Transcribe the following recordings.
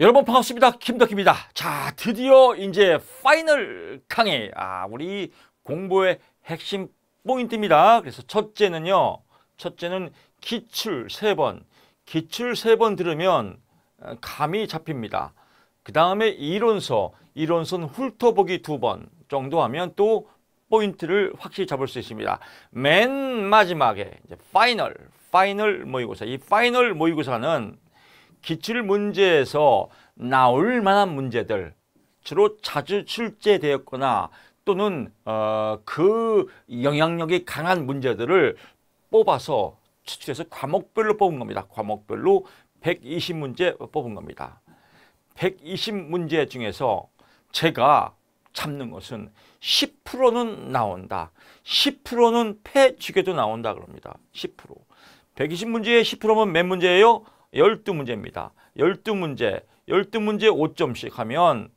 여러분 반갑습니다. 김덕입니다. 희 자, 드디어 이제 파이널 강의. 아, 우리 공부의 핵심 포인트입니다. 그래서 첫째는요. 첫째는 기출 세번 기출 세 번 들으면 어, 감이 잡힙니다. 그 다음에 이론서, 이론서는 훑어보기 두 번 정도 하면 또 포인트를 확실히 잡을 수 있습니다. 맨 마지막에 이제 파이널, 파이널 모의고사. 이 파이널 모의고사는 기출 문제에서 나올 만한 문제들 주로 자주 출제되었거나 또는 어, 그 영향력이 강한 문제들을 뽑아서 추출해서 과목별로 뽑은 겁니다. 과목별로 120문제 뽑은 겁니다. 120문제 중에서 제가 참는 것은 10%는 나온다. 10%는 폐지게도 나온다 그럽니다. 10%. 120문제에 10%면 몇 문제예요? 열두 문제입니다 열두 문제 열두 문제 5점씩 하면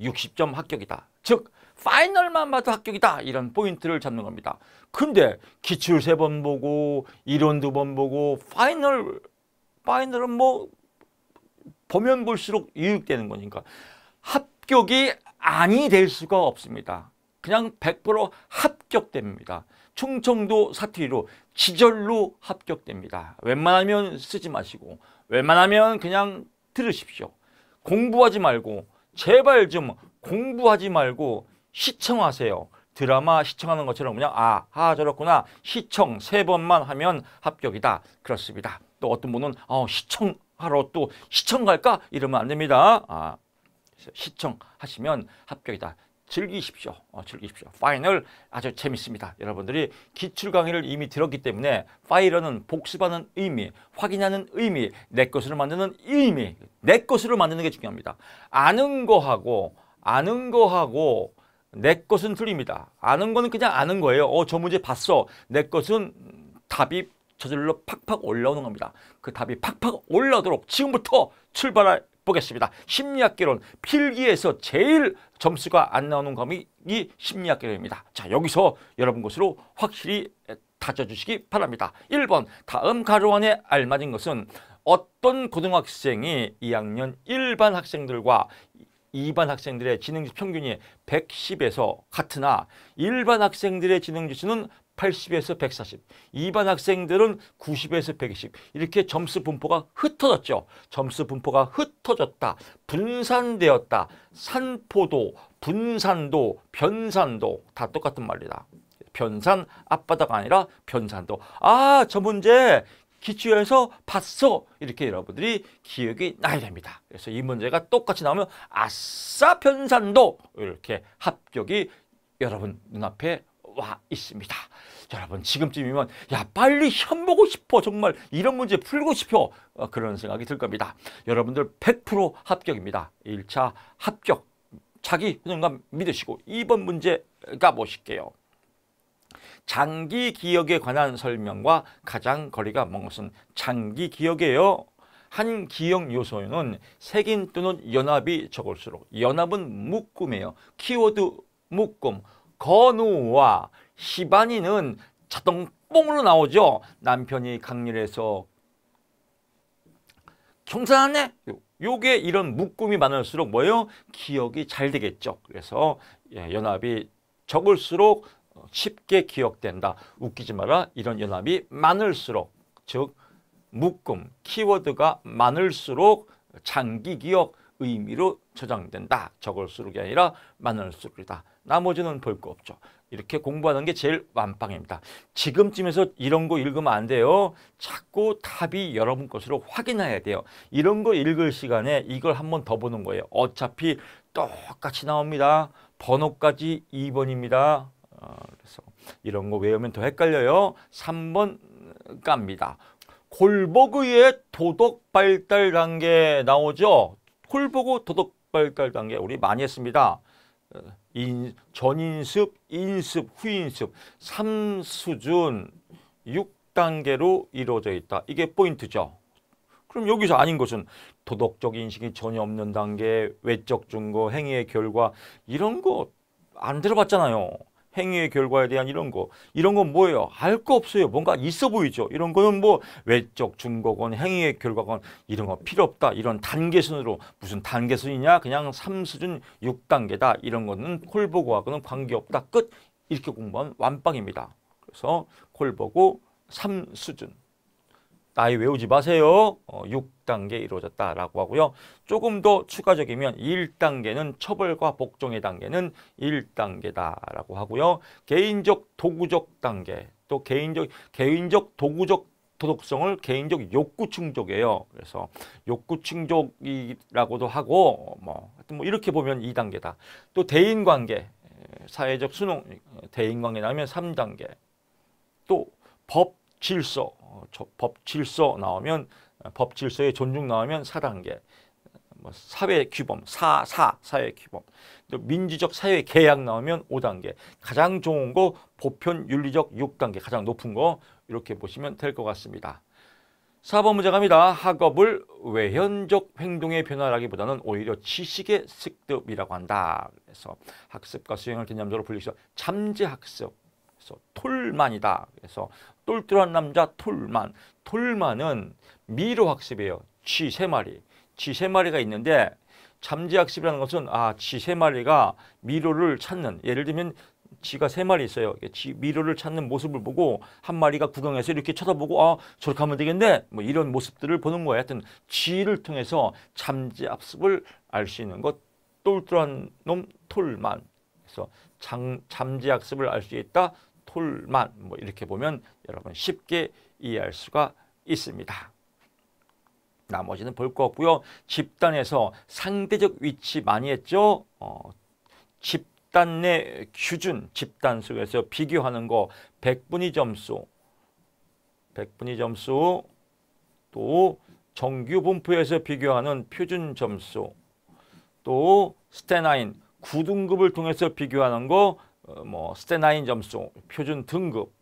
60점 합격이다. 즉 파이널만 봐도 합격이다. 이런 포인트를 잡는 겁니다. 근데 기출 세 번 보고 이론 두 번 보고 파이널 파이널은 뭐 보면 볼수록 유익되는 거니까 합격이 아니 될 수가 없습니다. 그냥 100% 합격됩니다. 충청도 사투리로 지절로 합격됩니다. 웬만하면 쓰지 마시고 웬만하면 그냥 들으십시오. 공부하지 말고 제발 좀 공부하지 말고 시청하세요. 드라마 시청하는 것처럼 그냥 아, 아 저렇구나 시청 세 번만 하면 합격이다. 그렇습니다. 또 어떤 분은 어, 시청하러 또 시청 갈까? 이러면 안 됩니다. 아, 시청하시면 합격이다. 즐기십시오. 어, 즐기십시오. 파이널 아주 재밌습니다. 여러분들이 기출 강의를 이미 들었기 때문에 파이널은 복습하는 의미, 확인하는 의미, 내 것으로 만드는 의미, 내 것으로 만드는 게 중요합니다. 아는 거하고 아는 거하고 내 것은 틀립니다. 아는 거는 그냥 아는 거예요. 어, 저 문제 봤어. 내 것은 답이 저절로 팍팍 올라오는 겁니다. 그 답이 팍팍 올라오도록 지금부터 출발해 보겠습니다. 심리학개론 필기에서 제일 점수가 안 나오는 과목이 심리학 개념입니다. 자, 여기서 여러분 것으로 확실히 다져주시기 바랍니다. 1번 다음 가로안에 알맞은 것은 어떤 고등학생이 2학년 일반 학생들과 2반 학생들의 지능지수 평균이 110에서 같으나 일반 학생들의 지능지수는 80에서 140, 2반 학생들은 90에서 120 이렇게 점수 분포가 흩어졌죠. 점수 분포가 흩어졌다, 분산되었다, 산포도, 분산도, 변산도 다 똑같은 말이다. 변산, 앞바다가 아니라 변산도. 아, 저 문제 기초에서 봤어 이렇게 여러분들이 기억이 나야 됩니다. 그래서 이 문제가 똑같이 나오면 아싸 변산도 이렇게 합격이 여러분 눈앞에 와 있습니다. 여러분 지금쯤이면 야 빨리 현보고 싶어 정말 이런 문제 풀고 싶어 어, 그런 생각이 들 겁니다. 여러분들 100% 합격입니다. 1차 합격 자기 현영감 믿으시고 2번 문제 가보실게요. 장기 기억에 관한 설명과 가장 거리가 먼 것은 장기 기억이에요. 한 기억 요소는 색인 또는 연합이 적을수록 연합은 묶음이에요. 키워드 묶음, 건우와 희반이는 자동 뽕으로 나오죠. 남편이 강렬해서 경산하네? 요게 이런 묶음이 많을수록 뭐예요? 기억이 잘 되겠죠. 그래서 예, 연합이 적을수록 쉽게 기억된다. 웃기지 마라. 이런 연합이 많을수록 즉 묶음, 키워드가 많을수록 장기 기억, 의미로 저장된다. 적을 수록이 아니라 많을 수록이다. 나머지는 볼 거 없죠. 이렇게 공부하는 게 제일 완빵입니다. 지금쯤에서 이런 거 읽으면 안 돼요. 자꾸 답이 여러분 것으로 확인해야 돼요. 이런 거 읽을 시간에 이걸 한 번 더 보는 거예요. 어차피 똑같이 나옵니다. 번호까지 2번입니다. 어, 그래서 이런 거 외우면 더 헷갈려요. 3번 깝니다. 골복의의 도덕 발달 단계 나오죠. 홀보고 도덕발달 단계 우리 많이 했습니다. 어, 인, 전인습, 인습, 후인습 3수준 6단계로 이루어져 있다. 이게 포인트죠. 그럼 여기서 아닌 것은 도덕적 인식이 전혀 없는 단계, 외적 증거, 행위의 결과 이런 거 안 들어봤잖아요. 행위의 결과에 대한 이런 거 이런 건 뭐예요? 알거 없어요. 뭔가 있어 보이죠. 이런 거는 뭐 외적 증거건 행위의 결과건 이런 거 필요 없다. 이런 단계선으로 무슨 단계선이냐? 그냥 삼수준육단계다 이런 거는 콜보고하고는 관계없다. 끝. 이렇게 공부하면 완빵입니다. 그래서 콜보고 삼수준 나이 외우지 마세요. 어, 6단계 이루어졌다라고 하고요. 조금 더 추가적이면 1단계는 처벌과 복종의 단계는 1단계다라고 하고요. 개인적 도구적 단계 또 개인적 개인적 도구적 도덕성을 개인적 욕구 충족이에요. 그래서 욕구 충족이라고도 하고 뭐 하여튼 뭐 이렇게 보면 2단계다. 또 대인 관계 사회적 수능 대인 관계 나면 3단계 또법 질서, 법 질서 나오면 어, 법 질서의 존중 나오면 4단계. 뭐 사회 규범, 사, 사, 사회 규범. 또 민주적 사회 계약 나오면 5단계. 가장 좋은 거 보편 윤리적 6단계. 가장 높은 거 이렇게 보시면 될 것 같습니다. 4번 문제 갑니다. 학업을 외현적 행동의 변화라기보다는 오히려 지식의 습득이라고 한다. 그래서 학습과 수행을 개념적으로 분리해서 잠재학습, 그래서 톨만이다. 그래서 똘똘한 남자 톨만. 톨만은 미로 학습이에요. 쥐 세 마리. 쥐 세 마리가 있는데 잠재 학습이라는 것은 아, 쥐 세 마리가 미로를 찾는 예를 들면 쥐가 세 마리 있어요. 쥐 미로를 찾는 모습을 보고 한 마리가 구경해서 이렇게 쳐다보고 아 저렇게 하면 되겠네. 뭐 이런 모습들을 보는 거예요. 하여튼 쥐를 통해서 잠재 학습을 알 수 있는 것 똘똘한 놈 톨만. 그래서 잠재 학습을 알 수 있다. 톨만 뭐 이렇게 보면 여러분 쉽게 이해할 수가 있습니다. 나머지는 볼거 없고요. 집단에서 상대적 위치 많이 했죠. 어, 집단 내 규준, 집단 속에서 비교하는 거1분위 점수, 1분위 점수 또 정규 분포에서 비교하는 표준 점수 또 스테나인 구등급을 통해서 비교하는 거뭐 스테나인 점수, 표준 등급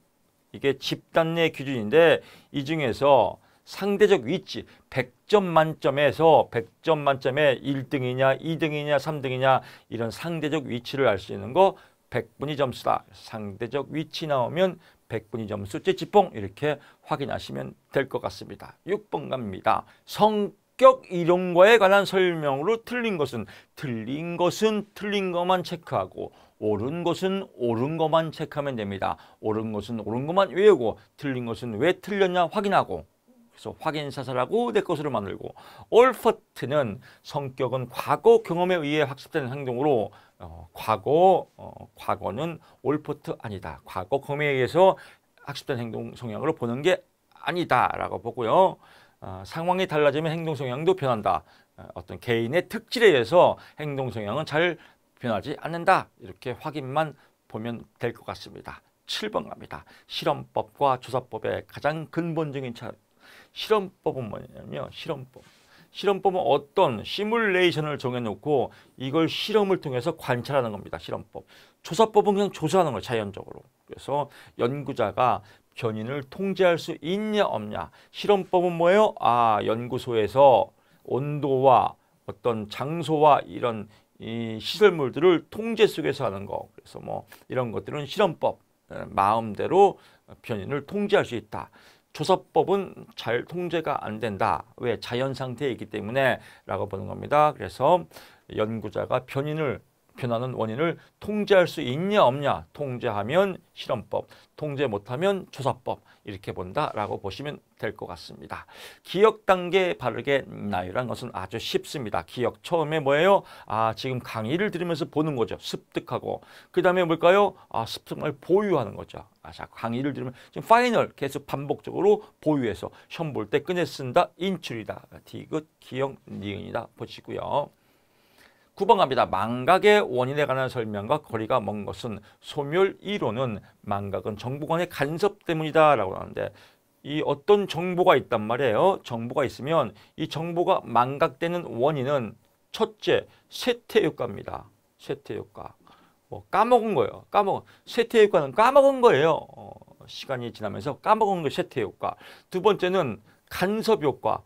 이게 집단 내 기준인데 이 중에서 상대적 위치 100점 만점에서 100점 만점에 1등이냐 2등이냐 3등이냐 이런 상대적 위치를 알 수 있는 거 100분위 점수다. 상대적 위치 나오면 100분위 점수 찌찌뽕 이렇게 확인하시면 될 것 같습니다. 6번 갑니다. 성 합격 이론과에 관한 설명으로 틀린 것은 틀린 것은 틀린 것만 체크하고 옳은 것은 옳은 것만 체크하면 됩니다. 옳은 것은 옳은 것만 외우고 틀린 것은 왜 틀렸냐 확인하고 그래서 확인사살하고 내 것으로 만들고 올퍼트는 성격은 과거 경험에 의해 학습된 행동으로 어, 과거, 어, 과거는 올퍼트 아니다. 과거 경험에 의해서 학습된 행동 성향으로 보는 게 아니다라고 보고요. 아, 상황이 달라지면 행동 성향도 변한다. 아, 어, 떤 개인의 특질에 의해서 행동 성향은 잘 변하지 않는다. 이렇게 확인만 보면 될 것 같습니다. 7번 갑니다. 실험법과 조사법의 가장 근본적인 차 실험법은 뭐냐면요. 실험법. 실험법은 어떤 시뮬레이션을 정해놓고 이걸 실험을 통해서 관찰하는 겁니다. 실험법. 조사법은 그냥 조사하는 거예요. 자연적으로. 그래서 연구자가 변인을 통제할 수 있냐 없냐 실험법은 뭐예요? 아 연구소에서 온도와 어떤 장소와 이런 이 시설물들을 통제 속에서 하는 거 그래서 뭐 이런 것들은 실험법 마음대로 변인을 통제할 수 있다 조사법은 잘 통제가 안 된다 왜 자연 상태에 있기 때문에 라고 보는 겁니다 그래서 연구자가 변인을 변하는 원인을 통제할 수 있냐 없냐 통제하면 실험법 통제 못하면 조사법 이렇게 본다라고 보시면 될 것 같습니다. 기억 단계 바르게 나열한 것은 아주 쉽습니다. 기억 처음에 뭐예요? 아 지금 강의를 들으면서 보는 거죠. 습득하고 그 다음에 뭘까요? 아 습득을 보유하는 거죠. 아 자, 강의를 들으면 지금 파이널 계속 반복적으로 보유해서 시볼때 꺼내 쓴다 인출이다 디귿 기억 니은이다 보시고요. 9번 갑니다. 망각의 원인에 관한 설명과 거리가 먼 것은 소멸 이론은 망각은 정보관의 간섭 때문이다 라고 하는데 이 어떤 정보가 있단 말이에요. 정보가 있으면 이 정보가 망각되는 원인은 첫째 세태효과입니다. 세태효과. 뭐 까먹은 거예요. 까먹은. 세태효과는 까먹은 거예요. 어, 시간이 지나면서 까먹은 거 세태효과. 두 번째는 간섭효과.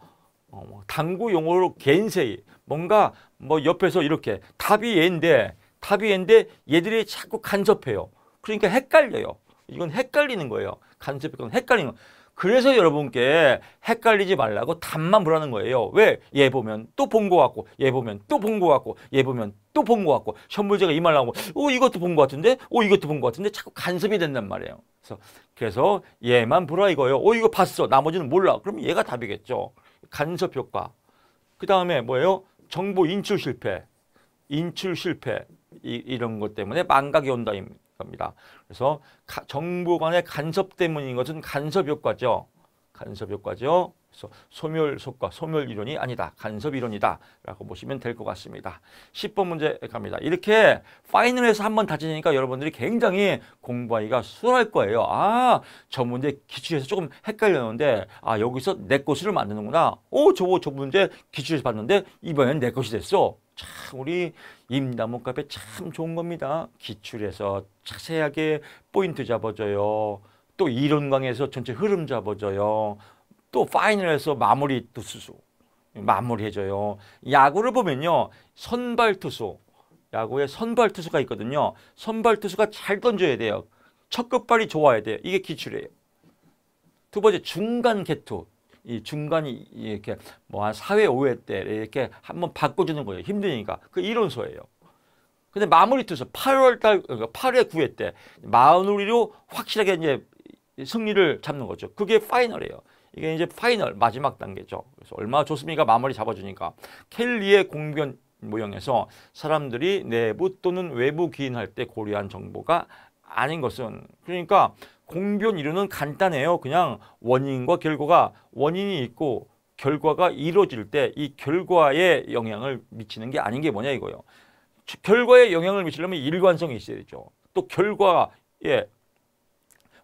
어, 뭐 당구 용어로 갠세이 뭔가 뭐 옆에서 이렇게 답이 얘인데 답이 얘인데 얘들이 자꾸 간섭해요. 그러니까 헷갈려요. 이건 헷갈리는 거예요. 간섭이건 헷갈리는 거. 예요 그래서 여러분께 헷갈리지 말라고 답만 보라는 거예요. 왜? 얘 보면 또 본 거 같고 얘 보면 또 본 거 같고 얘 보면 또 본 거 같고 현물제가 이 말 나오고 오 이것도 본 거 같은데 오 이것도 본 거 같은데 자꾸 간섭이 된단 말이에요. 그래서 그래서 얘만 보라 이거예요. 오 이거 봤어. 나머지는 몰라. 그럼 얘가 답이겠죠. 간섭 효과. 그 다음에 뭐예요? 정보 인출 실패, 인출 실패 이, 이 런것 때문에 망각이 온다 입니다 그래서 가, 정보 간의 간섭 때문인 것은 간섭 효과죠. 간섭 효과죠. 그래서 소멸 속과 소멸 이론이 아니다. 간섭 이론이다라고 보시면 될 것 같습니다. 10번 문제 갑니다. 이렇게 파이널에서 한번 다지니까 여러분들이 굉장히 공부하기가 수월할 거예요. 아, 저 문제 기출에서 조금 헷갈렸는데 아, 여기서 내 것으로 만드는구나. 오, 저거 저 문제 기출에서 봤는데 이번엔 내 것이 됐어. 참 우리 임담원 카페 참 좋은 겁니다. 기출에서 자세하게 포인트 잡아줘요. 또 이론 강에서 전체 흐름 잡아줘요. 또 파이널에서 마무리 투수 마무리해줘요. 야구를 보면요. 선발 투수 야구에 선발 투수가 있거든요. 선발 투수가 잘 던져야 돼요. 첫 끝발이 좋아야 돼요. 이게 기출이에요. 두 번째 중간 개투. 이 중간이 이렇게 뭐 한 4회 5회 때 이렇게 한번 바꿔주는 거예요. 힘드니까. 그 이론서예요. 근데 마무리 투수 8월 달 그러니까 8회 9회 때 마무리로 확실하게 이제 승리를 잡는 거죠. 그게 파이널이에요. 이게 이제 파이널 마지막 단계죠. 그래서 얼마나 좋습니까? 마무리 잡아주니까 켈리의 공변 모형에서 사람들이 내부 또는 외부 기인할 때 고려한 정보가 아닌 것은 그러니까 공변 이론은 간단해요. 그냥 원인과 결과가 원인이 있고 결과가 이루어질 때 이 결과에 영향을 미치는 게 아닌 게 뭐냐 이거예요. 결과에 영향을 미치려면 일관성이 있어야 되죠. 또 결과에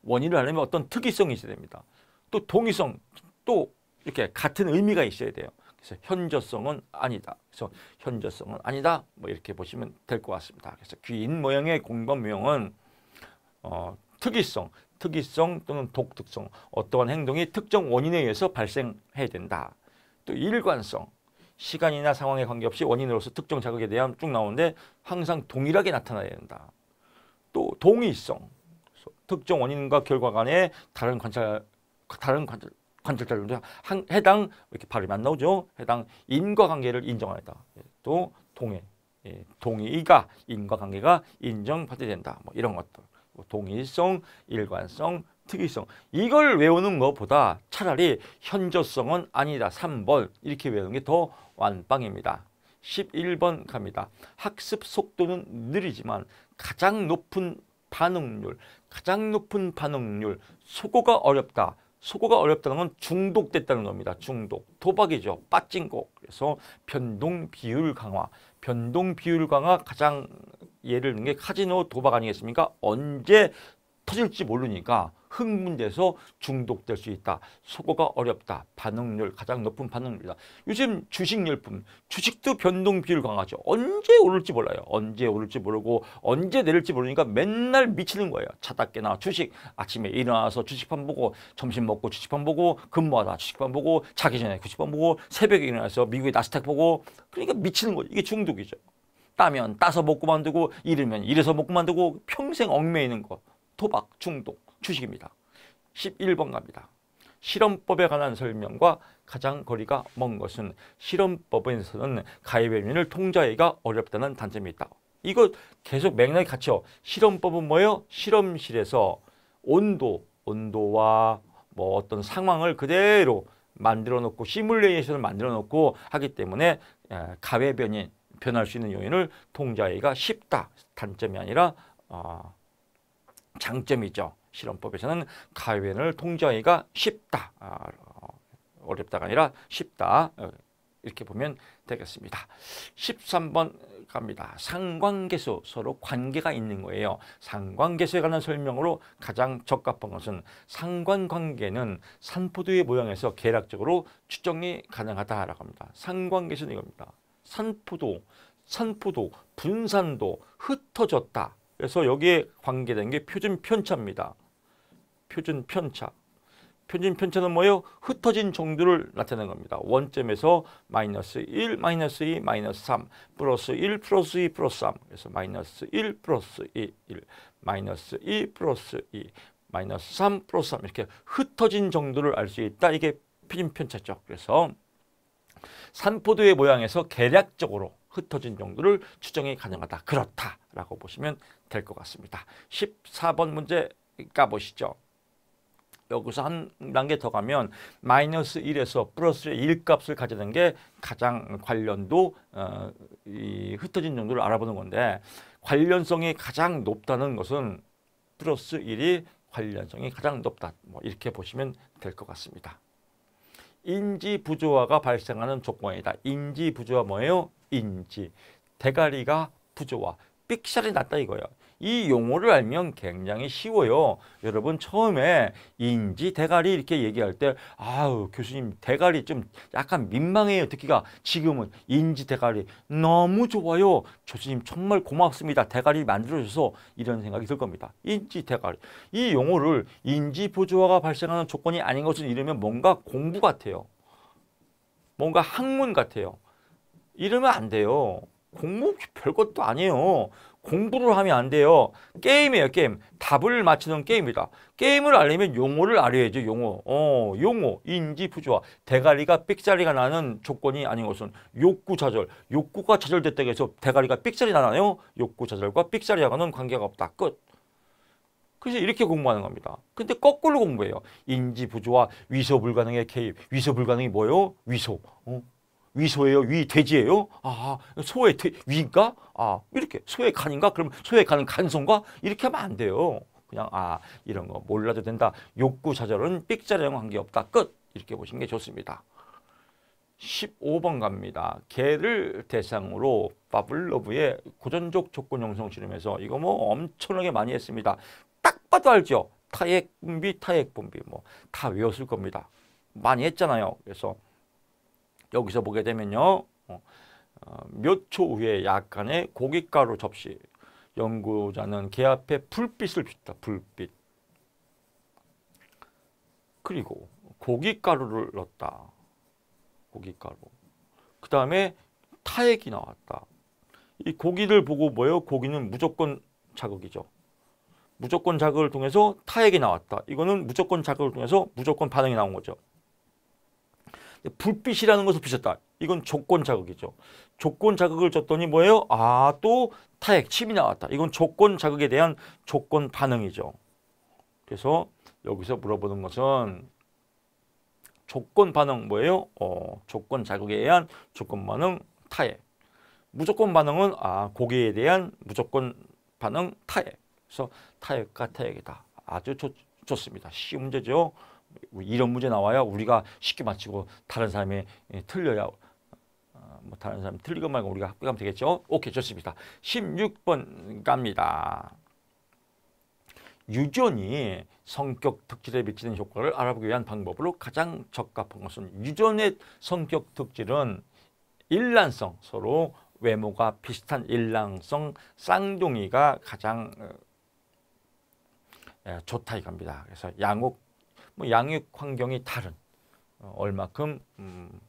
원인을 알려면 어떤 특이성이 있어야 됩니다. 또 동의성, 또 이렇게 같은 의미가 있어야 돼요. 그래서 현저성은 아니다. 그래서 현저성은 아니다. 뭐 이렇게 보시면 될 것 같습니다. 그래서 귀인 모형의 공범명은 어, 특이성, 특이성 또는 독특성, 어떠한 행동이 특정 원인에 의해서 발생해야 된다. 또 일관성, 시간이나 상황에 관계없이 원인으로서 특정 자극에 대한 쭉 나오는데 항상 동일하게 나타나야 된다. 또 동의성, 특정 원인과 결과 간에 다른 관찰 다른 관찰 관찰자료는 해당 이렇게 발음이 안 나오죠. 해당 인과관계를 인정하다또 예, 동해, 예, 동의가 인과관계가 인정받게 된다. 뭐 이런 것들. 뭐 동일성, 일관성, 특이성. 이걸 외우는 것보다 차라리 현저성은 아니다. 3번 이렇게 외우는 게 더 완빵입니다. 11번 갑니다. 학습 속도는 느리지만 가장 높은 반응률, 가장 높은 반응률, 소고가 어렵다. 소고가 어렵다는 건 중독됐다는 겁니다. 중독, 도박이죠. 빠진 거. 그래서 변동 비율 강화. 변동 비율 강화 가장 예를 든 게 카지노 도박 아니겠습니까? 언제 터질지 모르니까 흥분돼서 중독될 수 있다. 소고가 어렵다. 반응률 가장 높은 반응률이다. 요즘 주식열풍, 주식도 변동 비율 강하죠. 언제 오를지 몰라요. 언제 오를지 모르고 언제 내릴지 모르니까 맨날 미치는 거예요. 차다깨나 주식, 아침에 일어나서 주식판 보고 점심 먹고 주식판 보고 근무하다 주식판 보고 자기 전에 주식판 보고 새벽에 일어나서 미국의 나스닥 보고 그러니까 미치는 거죠. 이게 중독이죠. 따면 따서 먹고 만들고 이르면 이래서 먹고 만들고 평생 얽매이는 거. 도박, 중독, 주식입니다. 11번 갑니다. 실험법에 관한 설명과 가장 거리가 먼 것은 실험법에서는 가입외면을 통제하기가 어렵다는 단점이 있다. 이거 계속 맥락이 같죠. 실험법은 뭐예요? 실험실에서 온도, 온도와 뭐 어떤 상황을 그대로 만들어 놓고 시뮬레이션을 만들어 놓고 하기 때문에 가외 변이 변할 수 있는 요인을 통제하기가 쉽다. 단점이 아니라 어, 장점이죠. 실험법에서는 가위엔을 통제하기가 쉽다. 아, 어렵다가 아니라 쉽다. 어, 이렇게 보면 되겠습니다. 13번 갑니다. 상관계수 서로 관계가 있는 거예요. 상관계수에 관한 설명으로 가장 적합한 것은 상관관계는 산포도의 모양에서 계략적으로 추정이 가능하다라고 합니다. 상관계수는 이겁니다. 산포도, 산포도, 분산도, 흩어졌다. 그래서 여기에 관계된 게 표준 편차입니다. 표준 편차. 표준 편차는 뭐예요? 흩어진 정도를 나타낸 겁니다. 원점에서 마이너스 1, 마이너스 2, 마이너스 3, 플러스 1, 플러스 2, 플러스 3. 그래서 마이너스 1, 플러스 2, 1, 마이너스 2, 플러스 2, 마이너스 3, 플러스 3 이렇게 흩어진 정도를 알 수 있다. 이게 표준 편차죠. 그래서 산포도의 모양에서 개략적으로 흩어진 정도를 추정이 가능하다. 그렇다라고 보시면 될 것 같습니다. 14번 문제 까보시죠. 여기서 한 단계 더 가면 마이너스 1에서 플러스 1값을 가져낸 게 가장 관련도 어, 이 흩어진 정도를 알아보는 건데 관련성이 가장 높다는 것은 플러스 1이 관련성이 가장 높다. 뭐 이렇게 보시면 될 것 같습니다. 인지 부조화가 발생하는 조건이다. 인지 부조화 뭐예요? 인지. 대가리가 부조화. 삑살이 났다 이거예요. 이 용어를 알면 굉장히 쉬워요. 여러분 처음에 인지 대가리 이렇게 얘기할 때 아우 교수님 대가리 좀 약간 민망해요. 듣기가 지금은 인지 대가리 너무 좋아요. 교수님 정말 고맙습니다. 대가리 만들어줘서 이런 생각이 들 겁니다. 인지 대가리 이 용어를 인지 보조화가 발생하는 조건이 아닌 것을 이르면 뭔가 공부 같아요. 뭔가 학문 같아요. 이러면 안 돼요. 공부 별것도 아니에요. 공부를 하면 안 돼요. 게임이에요, 게임. 답을 맞히는 게임이다. 게임을 알려면 용어를 알아야죠, 용어. 어, 용어, 인지 부조화, 대가리가 삑자리가 나는 조건이 아닌 것은 욕구 좌절, 욕구가 좌절됐다고 해서 대가리가 삑자리 나나요? 욕구 좌절과 삑자리하고는 관계가 없다. 끝. 그래서 이렇게 공부하는 겁니다. 근데 거꾸로 공부해요. 인지 부조화, 위소 불가능의 개입. 위소 불가능이 뭐예요? 위소. 어? 위소예요? 위돼지예요? 아, 소의 돼, 위인가? 아, 이렇게. 소의 간인가? 그럼 소의 간은 간성과 이렇게 하면 안 돼요. 그냥 아, 이런 거 몰라도 된다. 욕구 좌절은 삑자리랑 관계없다. 끝. 이렇게 보시는 게 좋습니다. 15번 갑니다. 개를 대상으로 바블러브의 고전적 조건 형성 실험에서 이거 뭐 엄청나게 많이 했습니다. 딱 봐도 알죠? 타액 분비, 타액 분비 뭐 다 외웠을 겁니다. 많이 했잖아요. 그래서 여기서 보게 되면요. 어, 어, 몇초 후에 약간의 고깃가루 접시. 연구자는 개 앞에 불빛을 비다 불빛. 그리고 고깃가루를 넣었다. 고깃가루. 그 다음에 타액이 나왔다. 이 고기를 보고 뭐예요? 고기는 무조건 자극이죠. 무조건 자극을 통해서 타액이 나왔다. 이거는 무조건 자극을 통해서 무조건 반응이 나온 거죠. 불빛이라는 것을 비쳤다. 이건 조건 자극이죠. 조건 자극을 줬더니 뭐예요? 아, 또 타액, 침이 나왔다. 이건 조건 자극에 대한 조건 반응이죠. 그래서 여기서 물어보는 것은 조건 반응 뭐예요? 어, 조건 자극에 의한 조건 반응 타액. 무조건 반응은 아, 고기에 대한 무조건 반응 타액. 그래서 타액과 타액이다. 아주 좋, 좋습니다. 쉬운 문제죠. 뭐 이런 문제 나와야 우리가 쉽게 맞히고 다른 사람이 예, 틀려야 어, 뭐 다른 사람 틀리건 말고 우리가 합격하면 되겠죠. 오케이 좋습니다. 16번 갑니다. 유전이 성격 특질에 미치는 효과를 알아보기 위한 방법으로 가장 적합한 것은 유전의 성격 특질은 일란성, 서로 외모가 비슷한 일란성 쌍둥이가 가장 어, 예, 좋다 이겁니다. 그래서 양옥 뭐 양육 환경이 다른 어, 얼마큼 음,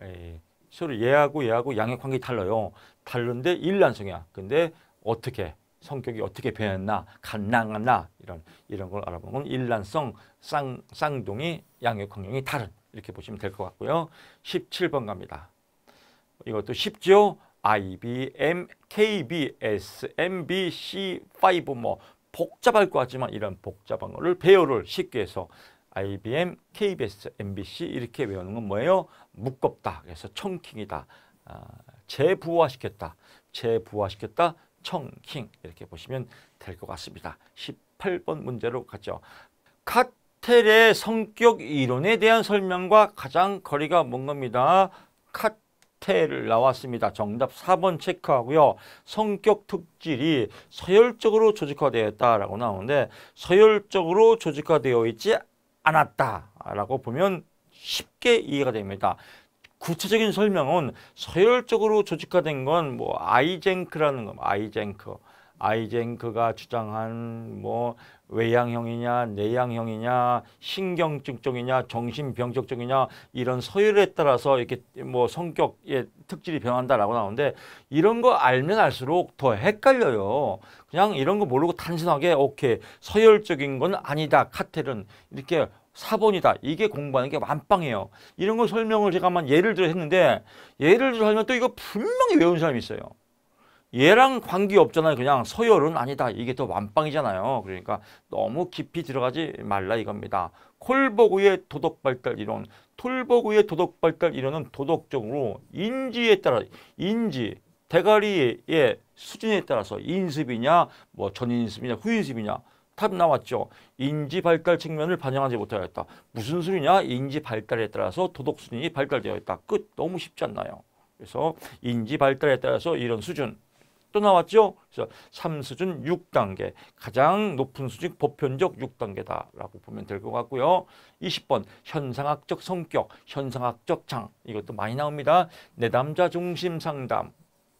에이, 서로 얘하고 얘하고 양육 환경이 달라요. 다른데 일란성이야. 근데 어떻게 성격이 어떻게 변했나 간랑하나 이런 이런 걸 알아보는 건 일란성 쌍, 쌍둥이 양육 환경이 다른 이렇게 보시면 될 것 같고요. 17번 갑니다. 이것도 쉽죠? IBM, KBS, MBC5 뭐 복잡할 것 같지만 이런 복잡한 거를 배열을 쉽게 해서 IBM, KBS, MBC 이렇게 외우는 건 뭐예요? 묶었다. 그래서 청킹이다. 아, 재부화시켰다. 재부화시켰다. 청킹 이렇게 보시면 될 것 같습니다. 18번 문제로 가죠. 카텔의 성격 이론에 대한 설명과 가장 거리가 먼 겁니다. 카텔 태를 나왔습니다. 정답 4번 체크하고요. 성격 특질이 서열적으로 조직화되었다라고 나오는데 서열적으로 조직화되어 있지 않았다라고 보면 쉽게 이해가 됩니다. 구체적인 설명은 서열적으로 조직화된 건 뭐 아이젠크라는 겁니다. 아이젠크. 아이젠크가 주장한 뭐외향형이냐내향형이냐 신경증적이냐 정신병적적이냐 이런 서열에 따라서 이렇게 뭐 성격의 특질이 변한다라고 나오는데 이런 거 알면 알수록 더 헷갈려요. 그냥 이런 거 모르고 단순하게 오케이 서열적인 건 아니다 카텔은 이렇게 사본이다. 이게 공부하는 게 완빵이에요. 이런 거 설명을 제가 한번 예를 들어 했는데 예를 들어 하면 또 이거 분명히 외운 사람이 있어요. 얘랑 관계없잖아요. 그냥 서열은 아니다. 이게 더 완빵이잖아요. 그러니까 너무 깊이 들어가지 말라 이겁니다. 콜버그의 도덕발달 이론, 톨버그의 도덕발달 이론은 도덕적으로 인지에 따라 인지, 대가리의 수준에 따라서 인습이냐, 뭐 전인습이냐, 후인습이냐 답 나왔죠. 인지 발달 측면을 반영하지 못하였다. 무슨 소리냐? 인지 발달에 따라서 도덕 수준이 발달되어 있다. 끝. 너무 쉽지 않나요? 그래서 인지 발달에 따라서 이런 수준 또 나왔죠. 그래서 3수준 6단계 가장 높은 수준 보편적 6단계다라고 보면 될 것 같고요. 20번 현상학적 성격, 현상학적 장 이것도 많이 나옵니다. 내담자 중심 상담,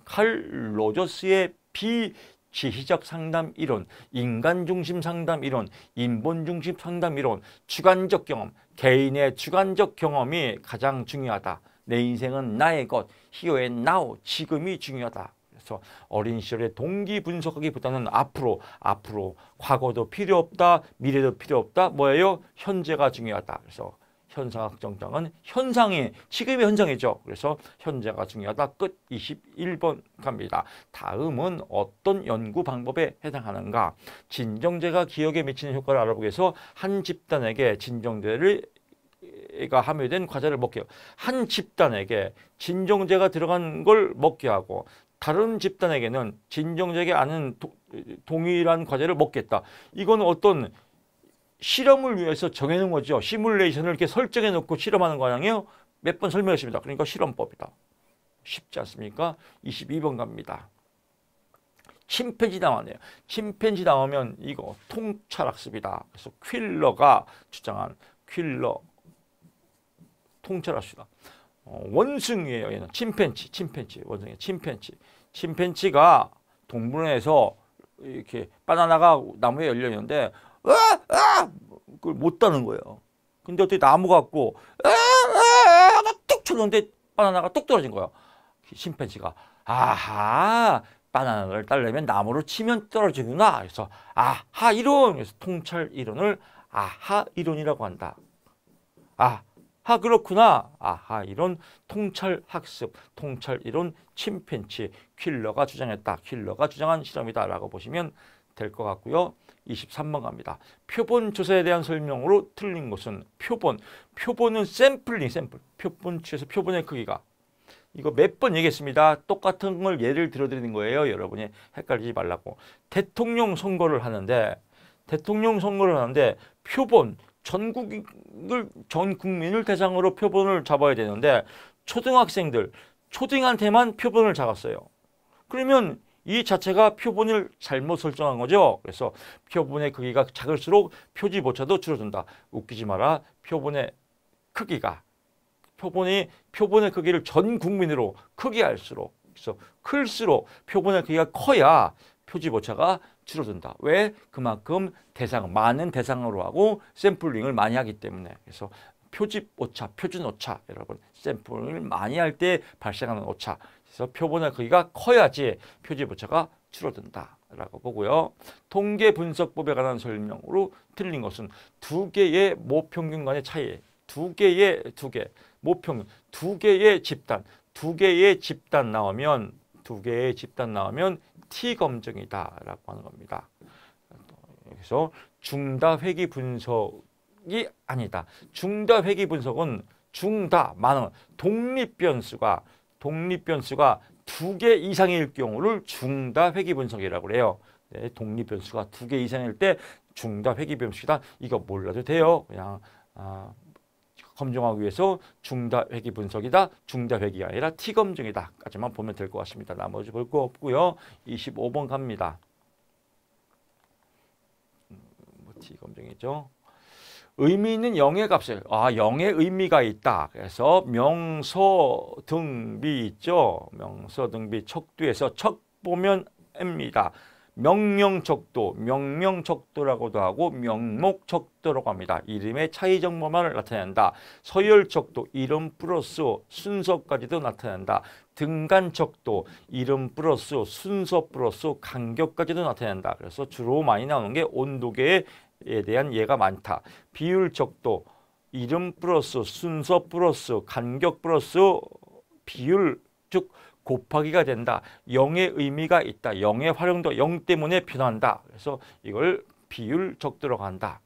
칼 로저스의 비 지휘적 상담 이론, 인간 중심 상담 이론, 인본 중심 상담 이론, 주관적 경험, 개인의 주관적 경험이 가장 중요하다. 내 인생은 나의 것, 희어의 나우, 지금이 중요하다. 그래서 어린 시절의 동기 분석하기보다는 앞으로 앞으로 과거도 필요 없다 미래도 필요 없다 뭐예요 현재가 중요하다 그래서 현상학정장은 현상이 지금의 현상이죠. 그래서 현재가 중요하다. 끝 21번 갑니다. 다음은 어떤 연구 방법에 해당하는가? 진정제가 기억에 미치는 효과를 알아보기 위해서 한 집단에게 진정제를 가 함유된 과자를 먹게 한 집단에게 진정제가 들어간 걸 먹게 하고 다른 집단에게는 진정적게 아는 도, 동일한 과제를 먹겠다. 이건 어떤 실험을 위해서 정해놓은 거죠. 시뮬레이션을 이렇게 설정해놓고 실험하는 거아니요몇 번 설명했습니다. 그러니까 실험법이다. 쉽지 않습니까? 22번 갑니다. 침팬지 당하네요. 침팬지 당하면 이거 통찰학습이다. 그래서 퀼러가 주장한 퀼러 통찰학습이다. 어, 원숭이에요. 얘는 침팬지, 침팬지, 원숭이, 침팬지. 심펜치가 동물원에서 이렇게 바나나가 나무에 열려 있는데 으아! 어? 그걸 못 따는 거예요. 근데 어떻게 나무 갖고 으아! 어? 어? 뚝 쳤는데 바나나가 뚝 떨어진 거예요. 심펜치가 아하 바나나를 따려면 나무로 치면 떨어지구나. 그래서 아하 이론 그래서 통찰 이론을 아하 이론이라고 한다. 아아 그렇구나. 아하 이런 통찰 학습, 통찰 이론 침팬치 퀼러가 주장했다. 퀼러가 주장한 실험이다라고 보시면 될 것 같고요. 23번 갑니다. 표본 조사에 대한 설명으로 틀린 것은 표본. 표본은 샘플링, 샘플. 표본치에서 표본의 크기가. 이거 몇 번 얘기했습니다. 똑같은 걸 예를 들어드리는 거예요. 여러분이 헷갈리지 말라고. 대통령 선거를 하는데 대통령 선거를 하는데 표본, 전국을 전 국민을 대상으로 표본을 잡아야 되는데 초등학생들 초등한테만 표본을 잡았어요. 그러면 이 자체가 표본을 잘못 설정한 거죠. 그래서 표본의 크기가 작을수록 표지 보차도 줄어든다. 웃기지 마라. 표본의 크기가 표본이 표본의 크기를 전 국민으로 크게 할수록 그래서 클수록 표본의 크기가 커야 표지 보차가 줄어든다. 왜? 그만큼 대상, 많은 대상으로 하고 샘플링을 많이 하기 때문에. 그래서 표집 오차, 표준 오차, 여러분 샘플을 링 많이 할 때 발생하는 오차. 그래서 표본의 크기가 커야지 표집 오차가 줄어든다라고 보고요. 통계 분석법에 관한 설명으로 틀린 것은 두 개의 모평균 간의 차이, 두 개의 두 개, 모평균, 두 개의 집단, 두 개의 집단 나오면 두 개의 집단 나오면 T 검증이다라고 하는 겁니다. 그래서 중다 회귀 분석이 아니다. 중다 회귀 분석은 중다 많은 독립 변수가 독립 변수가 두 개 이상일 경우를 중다 회귀 분석이라고 그요 네, 독립 변수가 두 개 이상일 때 중다 회귀 변수다. 이거 몰라도 돼요. 그냥 아, 검증하기 위해서 중다회기 분석이다. 중다회기가 아니라 T검증이다까지만 보면 될 것 같습니다. 나머지 볼 거 없고요. 25번 갑니다. 음, 뭐 T검증이죠. 의미 있는 영의 값을 아 영의 의미가 있다. 그래서 명서 등비 있죠. 명서 등비 척두에서 척 보면 입니다. 명령척도명령척도라고도 하고 명목척도라고 합니다. 이름의 차이정보만을 나타낸다. 서열척도, 이름 플러스 순서까지도 나타낸다. 등간척도, 이름 플러스 순서 플러스 간격까지도 나타낸다. 그래서 주로 많이 나오는 게 온도계에 대한 예가 많다. 비율척도, 이름 플러스 순서 플러스 간격 플러스 비율 즉 곱하기가 된다. 영의 의미가 있다. 영의 활용도 영 때문에 변한다. 그래서 이걸 비율적 들어간다.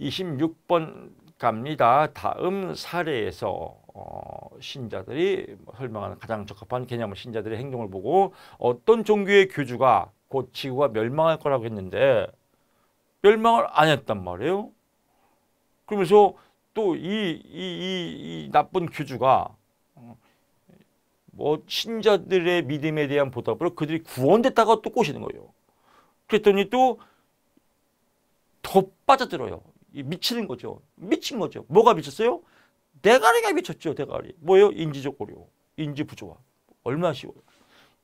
26번 갑니다. 다음 사례에서 어, 신자들이 뭐 설명하는 가장 적합한 개념은 신자들의 행동을 보고 어떤 종교의 교주가 곧 지구가 멸망할 거라고 했는데 멸망을 안 했단 말이에요. 그러면서 또 이이이 나쁜 교주가 뭐 신자들의 믿음에 대한 보답으로 그들이 구원됐다가 또 꼬시는 거예요. 그랬더니 또 더 빠져들어요. 미치는 거죠. 미친 거죠. 뭐가 미쳤어요? 대가리가 미쳤죠. 대가리. 뭐예요? 인지적 고려. 인지 부조화. 얼마나 쉬워요.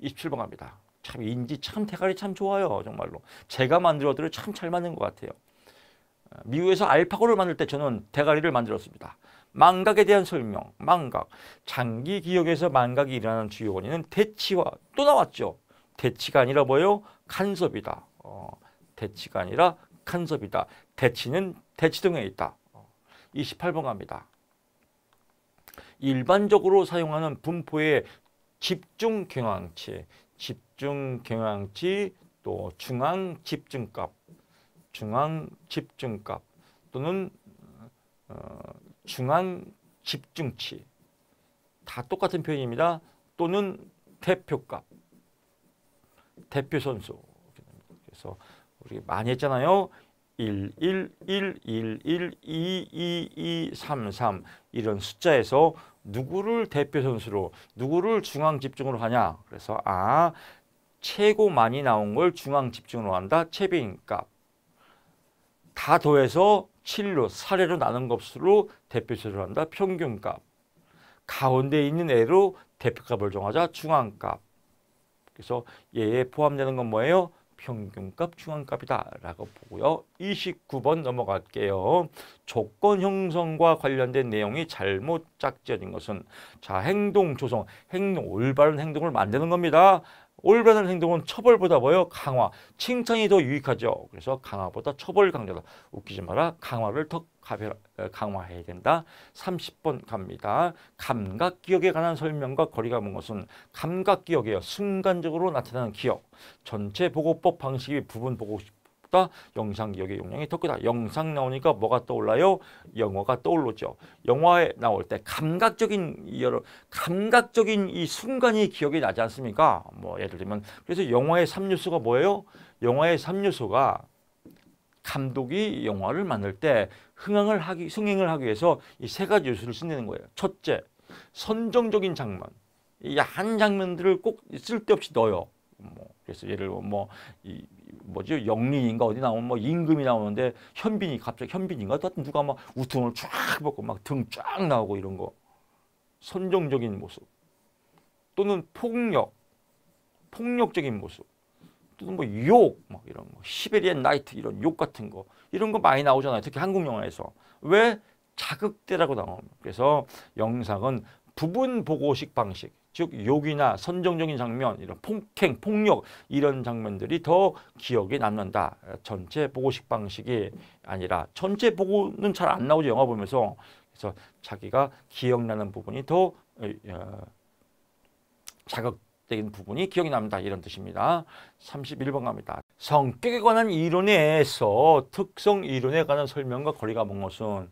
27번갑니다. 참 인지 참 대가리 참 좋아요. 정말로. 제가 만들어도 참잘 맞는 것 같아요. 아, 미국에서 알파고를 만들 때 저는 대가리를 만들었습니다. 망각에 대한 설명, 망각. 장기 기억에서 망각이 일어나는 주요 원인은 대치와 또 나왔죠. 대치가 아니라 뭐예요? 간섭이다. 어, 대치가 아니라 간섭이다. 대치는 대치동에 있다. 28번 어, 갑니다. 일반적으로 사용하는 분포의 집중 경향치, 집중 경향치, 또 중앙 집중값, 중앙 집중값 또는 어, 중앙 집중치 다 똑같은 표현입니다. 또는 대표값 대표 선수 그래서 우리 많이 했잖아요. 1, 1, 1, 1, 1, 2, 2, 2, 3, 3 이런 숫자에서 누구를 대표 선수로 누구를 중앙 집중으로 하냐 그래서 아 최고 많이 나온 걸 중앙 집중으로 한다 채비 값다 더해서 7로 사례로 나눈 값으로 대표체로 한다. 평균값. 가운데 있는 애로 대표값을 정하자. 중앙값. 그래서 얘에 포함되는 건 뭐예요? 평균값, 중앙값이다 라고 보고요. 29번 넘어갈게요. 조건 형성과 관련된 내용이 잘못 짝지어진 것은 자 행동 조성, 행동 올바른 행동을 만드는 겁니다. 올바른 행동은 처벌보다 뭐요 강화. 칭찬이 더 유익하죠. 그래서 강화보다 처벌 강조다. 웃기지 마라. 강화를 더 어, 강화해야 된다. 30번 갑니다. 감각 기억에 관한 설명과 거리가 먼 것은 감각 기억이요 순간적으로 나타나는 기억. 전체 보고법 방식이 부분 보고보다 영상 기억의 용량이 더 크다. 영상 나오니까 뭐가 떠올라요? 영화가 떠오르죠. 영화에 나올 때 감각적인 여러 감각적인 이 순간이 기억이 나지 않습니까? 뭐 예를 들면 그래서 영화의 3요소가 뭐예요? 영화의 3요소가 감독이 영화를 만들 때 흥행을 하기, 흥행을 하기 위해서 이 세 가지 요소를 쓴다는 거예요. 첫째, 선정적인 장면. 이 한 장면들을 꼭 쓸데없이 넣어요. 뭐 그래서 예를 들어 뭐 이, 뭐죠 영리인가 어디 나오면 뭐 임금이 나오는데 현빈이 갑자기 현빈인가 하여튼 누가 막 우퉁을 쫙 벗고 막 등 쫙 나오고 이런 거 선정적인 모습 또는 폭력 폭력적인 모습 또는 뭐욕막 이런 거 시베리안 나이트 이런 욕 같은 거 이런 거 많이 나오잖아요. 특히 한국 영화에서. 왜 자극대라고 나옵니 그래서 영상은 부분 보고식 방식, 즉 욕이나 선정적인 장면, 이런 폭행, 폭력 이런 장면들이 더 기억에 남는다. 전체 보고식 방식이 아니라 전체 보고는 잘 안 나오죠. 영화 보면서. 그래서 자기가 기억나는 부분이 더 어, 어, 자극 적 부분이 기억이 납니다. 이런 뜻입니다. 31번 갑니다. 성격에 관한 이론에서 특성 이론에 관한 설명과 거리가 먼 것은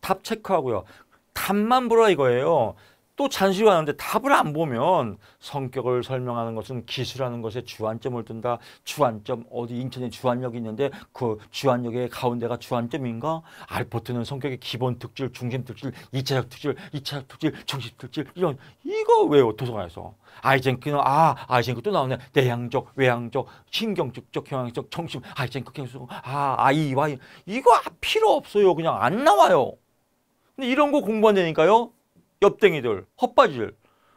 답 체크하고요. 답만 보라 이거예요. 또잔소리가 하는데 답을 안 보면 성격을 설명하는 것은 기술하는 것에 주안점을 둔다. 주안점 어디 인천에 주안역이 있는데 그 주안역의 가운데가 주안점인가? 알포트는 성격의 기본 특질, 중심 특질, 이차적 특질, 이차적 특질, 정식 특질 이런 이거 왜요? 도서관에서. 아이젠크는 아 아이젠크 또 나오네. 내향적, 외향적, 신경적적, 경향적, 정심 아이젠크 경수 아 아이와 이거 아, 필요 없어요. 그냥 안 나와요. 근데 이런 거 공부한다니까요. 엽댕이들 헛바질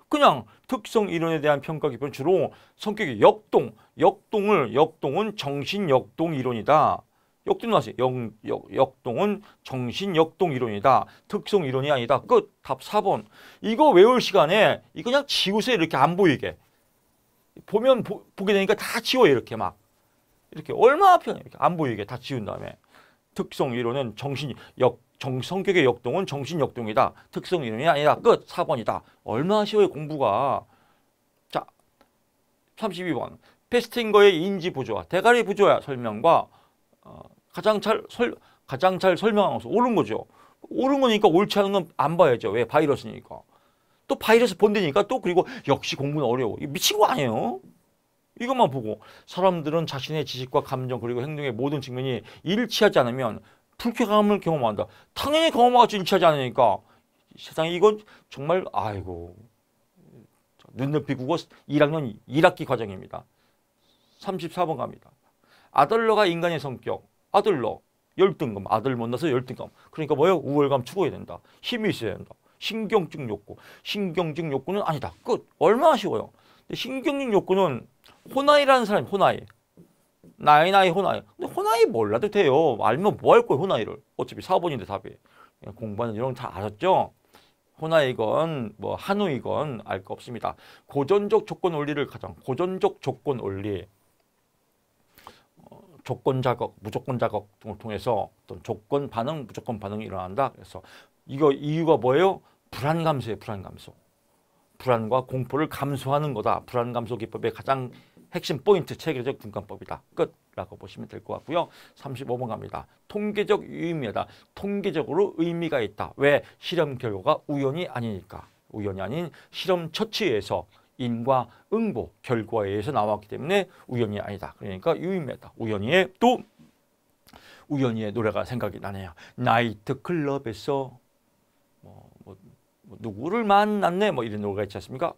그냥 특성 이론에 대한 평가 기법은 주로 성격의 역동, 역동을 역동은 정신 역동 이론이다. 역동 나왔어 역, 역, 동은 정신 역동 이론이다. 특성 이론이 아니다. 끝. 답 4번. 이거 외울 시간에 이 그냥 지우세요. 이렇게 안 보이게. 보면 보, 게 되니까 다 지워요. 이렇게 막. 이렇게 얼마나 편해. 이렇게 안 보이게 다 지운 다음에. 특성 이론은 정신 역 정, 성격의 역동은 정신 역동이다. 특성 이름이 아니다. 끝. 4번이다. 얼마나 쉬워요 공부가. 자, 32번. 페스팅거의 인지 보조와 대가리 보조와 설명과 어, 가장 잘 설, 가장 잘 설명한 것은 옳은 거죠. 옳은 거니까 옳지 않은 건 안 봐야죠. 왜? 바이러스니까. 또 바이러스 본대니까 또 그리고 역시 공부는 어려워. 미친 거 아니에요? 이것만 보고 사람들은 자신의 지식과 감정 그리고 행동의 모든 측면이 일치하지 않으면 불쾌감을 경험한다. 당연히 경험하고 진취하지 않으니까 세상에 이건 정말 아이고 눈높이 국어 1학년 1학기 과정입니다. 34번 갑니다. 아들러가 인간의 성격. 아들러. 열등감. 아들 못나서 열등감. 그러니까 뭐예요? 우월감 추구해야 된다. 힘이 있어야 된다. 신경증 욕구. 신경증 욕구는 아니다. 끝. 얼마나 쉬워요. 신경증 욕구는 호나이라는 사람이 호나이. 나이 나이 호나이. 근데 호나이 몰라도 돼요. 알면 뭐 할 거예요 호나이를. 어차피 4번인데 답이. 예, 공부하는 이런 잘 아셨죠? 호나이건 뭐 한우이건 알 거 없습니다. 고전적 조건 원리를 가장 고전적 조건 원리 어, 조건 자극, 무조건 자극 등을 통해서 어떤 조건 반응, 무조건 반응이 일어난다. 그래서 이거 이유가 뭐예요? 불안 감소예요, 불안 감소. 불안과 공포를 감소하는 거다. 불안 감소 기법의 가장 핵심 포인트 체계적 분간법이다. 끝라고 보시면 될 것 같고요. 35번 갑니다. 통계적 유의미다 통계적으로 의미가 있다. 왜? 실험 결과가 우연이 아니니까. 우연이 아닌 실험 처치에서 인과 응보 결과에 의해서 나왔기 때문에 우연이 아니다. 그러니까 유의미다 우연이의 또 우연히의 노래가 생각이 나네요. 나이트 클럽에서 뭐, 뭐, 뭐 누구를 만났네 뭐 이런 노래가 있지 않습니까?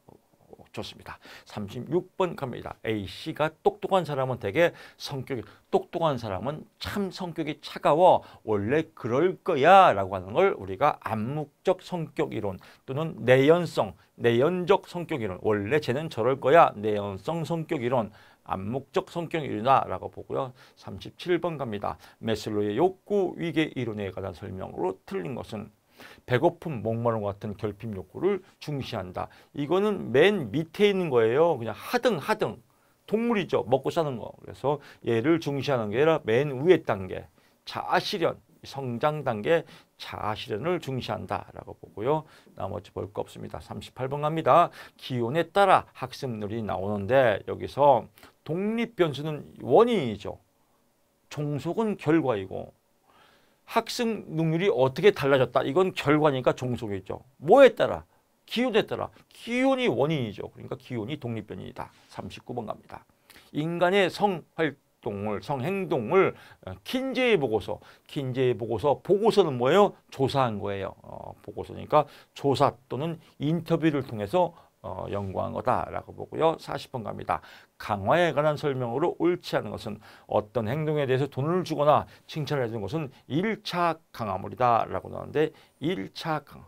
좋습니다. 36번 갑니다. A씨가 똑똑한 사람은 되게 성격이 똑똑한 사람은 참 성격이 차가워 원래 그럴 거야 라고 하는 걸 우리가 암묵적 성격이론 또는 내연성, 내연적 성격이론 원래 쟤는 저럴 거야 내연성 성격이론 암묵적 성격이라고 보고요. 37번 갑니다. 메슬로의 욕구 위계 이론에 관한 설명으로 틀린 것은 배고픔, 목마름 같은 결핍 욕구를 중시한다. 이거는 맨 밑에 있는 거예요. 그냥 하등 하등 동물이죠. 먹고 사는 거. 그래서 얘를 중시하는 게 아니라 맨 위에 단계 자아실현, 성장 단계 자아실현을 중시한다라고 보고요. 나머지 볼 거 없습니다. 38번 갑니다. 기온에 따라 학습률이 나오는데 여기서 독립 변수는 원인이죠. 종속은 결과이고 학습 능률이 어떻게 달라졌다. 이건 결과니까 종속이죠. 뭐에 따라? 기온에 따라. 기온이 원인이죠. 그러니까 기온이 독립변이다. 39번 갑니다. 인간의 성활동을, 성행동을 어, 킨제이 보고서, 킨제이 보고서, 보고서는 뭐예요? 조사한 거예요. 어, 보고서니까 조사 또는 인터뷰를 통해서 어, 연구한 거다라고 보고요. 40번 갑니다. 강화에 관한 설명으로 옳지 않은 것은 어떤 행동에 대해서 돈을 주거나 칭찬을 해주는 것은 1차 강화물이다라고 나오는데 1차 강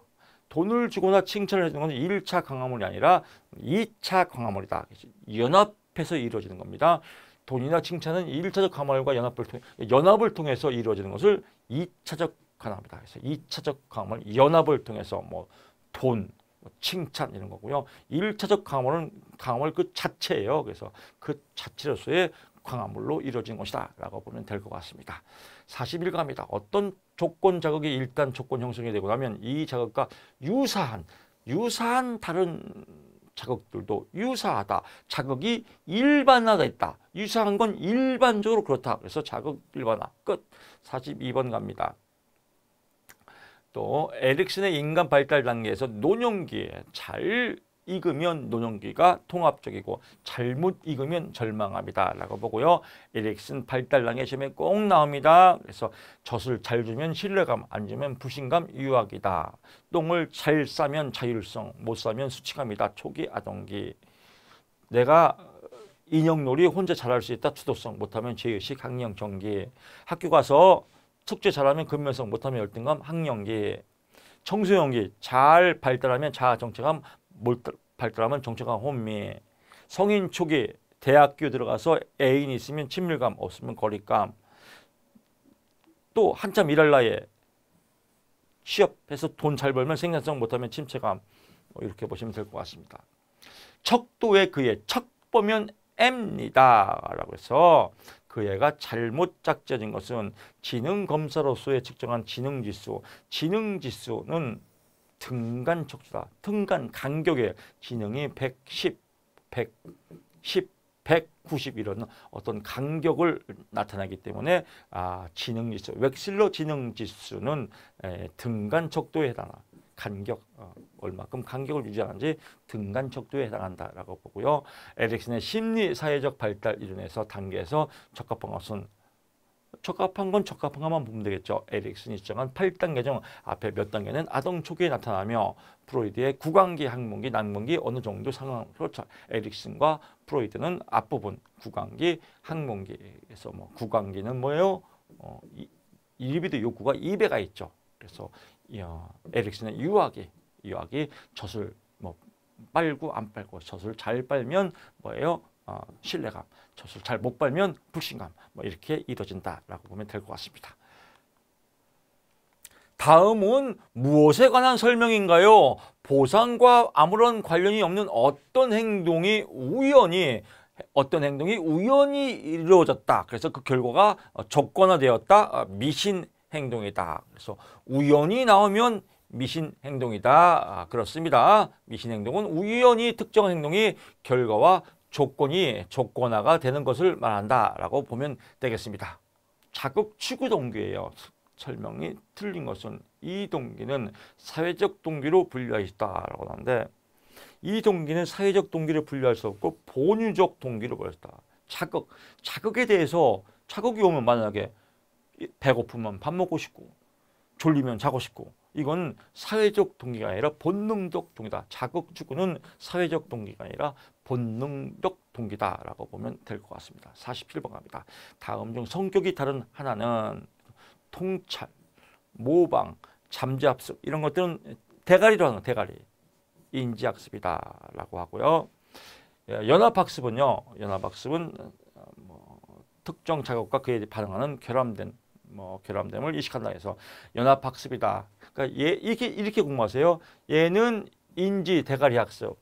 돈을 주거나 칭찬을 해주는 것은 1차 강화물이 아니라 2차 강화물이다. 연합해서 이루어지는 겁니다. 돈이나 칭찬은 1차적 강화물과 연합을, 통해, 연합을 통해서 이루어지는 것을 2차적 강화물이다. 그래서 2차적 강화물, 연합을 통해서 뭐 돈, 뭐 칭찬 이런 거고요. 1차적 강화물은 강화물 그 자체예요. 그래서 그 자체로서의 광화물로 이루어진 것이다 라고 보면 될 것 같습니다. 41감이다. 어떤 조건 자극이 일단 조건 형성이 되고 나면 이 자극과 유사한 유사한 다른 자극들도 유사하다. 자극이 일반화돼 있다. 유사한 건 일반적으로 그렇다. 그래서 자극 일반화 끝. 42번 갑니다. 또 에릭슨의 인간 발달 단계에서 노년기에 잘 익으면 노년기가 통합적이고 잘못 익으면 절망합니다. 라고 보고요. 에릭슨 발달장애 시험에 꼭 나옵니다. 그래서 젖을 잘 주면 신뢰감, 안 주면 부신감, 유학이다. 똥을 잘 싸면 자율성, 못 싸면 수치감이다. 초기 아동기. 내가 인형놀이 혼자 잘할 수 있다. 주도성, 못하면 제의식, 학령, 정기. 학교 가서 숙제 잘하면 근면성, 못하면 열등감, 학령기, 청소년기잘 발달하면 자아정체감, 못 발달하면 정체감 혼미, 성인 초기, 대학교 들어가서 애인이 있으면 친밀감, 없으면 거리감, 또 한참 일할 나이에 취업해서 돈 잘 벌면 생산성 못하면 침체감 뭐 이렇게 보시면 될 것 같습니다. 척도의 그의 척 보면 M니다 라고 해서 그 애가 잘못 짝지어진 것은 지능검사로서의 측정한 지능지수 지능지수는 등간 척수다. 등간 간격의 지능이 110, 110, 190 이런 어떤 간격을 나타내기 때문에 아, 지능지수, 웩실러 지능지수는 등간 척도에 해당한다. 간격 어, 얼마큼 간격을 유지하는지 등간 척도에 해당한다라고 보고요. 에릭슨의 심리 사회적 발달 이론에서 단계에서 적합한 것은 적합한 건 적합한 것만 보면 되겠죠. 에릭슨이 주장한 8단계 중 앞에 몇 단계는 아동 초기에 나타나며 프로이드의 구강기, 항문기, 난문기 어느 정도 상황으로 에릭슨과 프로이드는 앞부분 구강기, 항문기에서 뭐 구강기는 뭐예요? 어, 이, 리비드 욕구가 2배가 있죠. 그래서 어, 에릭슨의 유학이 유학이 젖을 뭐 빨고 안 빨고 젖을 잘 빨면 뭐예요? 어, 신뢰감, 젖을 잘 못 빨면 불신감 뭐 이렇게 이뤄진다라고 보면 될 것 같습니다. 다음은 무엇에 관한 설명인가요? 보상과 아무런 관련이 없는 어떤 행동이 우연히 어떤 행동이 우연히 이루어졌다. 그래서 그 결과가 어, 적권화되었다. 어, 미신 행동이다. 그래서 우연히 나오면 미신 행동이다. 아, 그렇습니다. 미신 행동은 우연히 특정 행동이 결과와 조건이 조건화가 되는 것을 말한다라고 보면 되겠습니다. 자극 추구 동기예요. 설명이 틀린 것은 이 동기는 사회적 동기로 분류할 수 있다라고 하는데 이 동기는 사회적 동기를 분류할 수 없고 본유적 동기로 보였다. 자극, 자극에 대해서 자극이 오면 만약에 배고프면 밥 먹고 싶고 졸리면 자고 싶고 이건 사회적 동기가 아니라 본능적 동기다. 자극 추구는 사회적 동기가 아니라 본능적 동기다라고 보면 될 것 같습니다. 47번 갑니다. 다음 중 성격이 다른 하나는 통찰, 모방, 잠재학습 이런 것들은 대가리로 하는 대가리 인지학습이다라고 하고요. 예, 연합학습은요. 연합학습은 어, 뭐 특정 자극과 그에 반응하는 결함된 뭐 결함됨을 이식한다 해서 연합학습이다. 그러니까 얘 이렇게 이렇게 공부하세요. 얘는 인지 대가리 학습.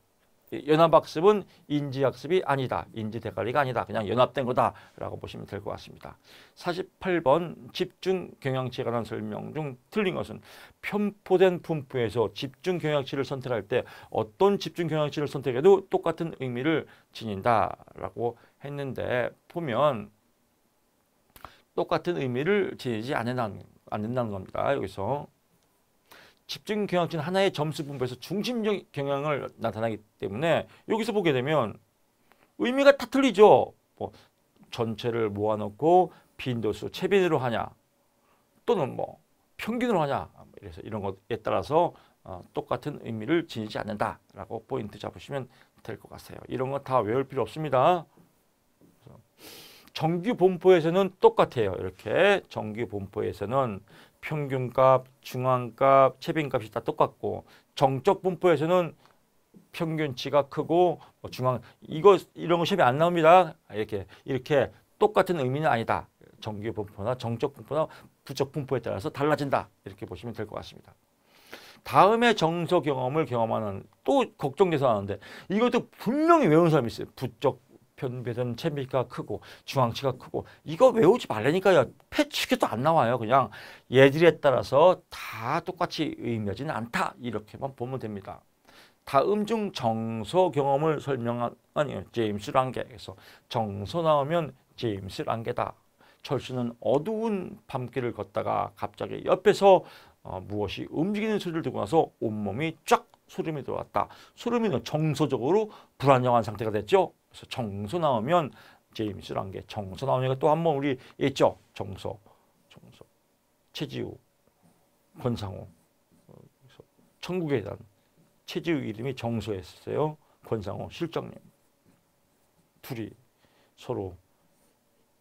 연합학습은 인지학습이 아니다. 인지대가리가 아니다. 그냥 연합된 거다라고 보시면 될 것 같습니다. 48번 집중 경향치에 관한 설명 중 틀린 것은 편포된 분포에서 집중 경향치를 선택할 때 어떤 집중 경향치를 선택해도 똑같은 의미를 지닌다라고 했는데 보면 똑같은 의미를 지니지 않는다는, 겁니다. 여기서 집중 경향치는 하나의 점수 분배에서 중심적 경향을 나타나기 때문에 여기서 보게 되면 의미가 다 틀리죠. 뭐 전체를 모아놓고 빈도수 채빈으로 하냐 또는 뭐 평균으로 하냐 이래서 이런 것에 따라서 어, 똑같은 의미를 지니지 않는다라고 포인트 잡으시면 될 것 같아요. 이런 건다 외울 필요 없습니다. 정규 분포에서는 똑같아요. 이렇게 정규 분포에서는 평균값, 중앙값, 최빈값이 다 똑같고 정적 분포에서는 평균치가 크고 뭐 중앙 이거 이런 거 시험에 안 나옵니다. 이렇게 이렇게 똑같은 의미는 아니다. 정규 분포나 정적 분포나 부적 분포에 따라서 달라진다. 이렇게 보시면 될 것 같습니다. 다음에 정서 경험을 경험하는 또 걱정돼서 하는데 이것도 분명히 외운 사람이 있어요. 부적 변배전 채미가 크고 중앙치가 크고 이거 외우지 말라니까요. 패치기도 안 나와요. 그냥 예들에 따라서 다 똑같이 의미하지는 않다. 이렇게만 보면 됩니다. 다음 중 정소 경험을 설명한 아니요 제임스 랑게에서 정소 나오면 제임스 랑게다. 철수는 어두운 밤길을 걷다가 갑자기 옆에서 어, 무엇이 움직이는 소리를 듣고 나서 온몸이 쫙 소름이 돋았다. 소름이는 정서적으로 불안정한 상태가 됐죠. 그래서 정소 나오면 제임스란 게 정소 나오니까 또 한 번 우리 있죠. 정소, 정소, 최지우, 권상우. 천국에 대한 최지우 이름이 정소였어요. 권상우 실장님. 둘이 서로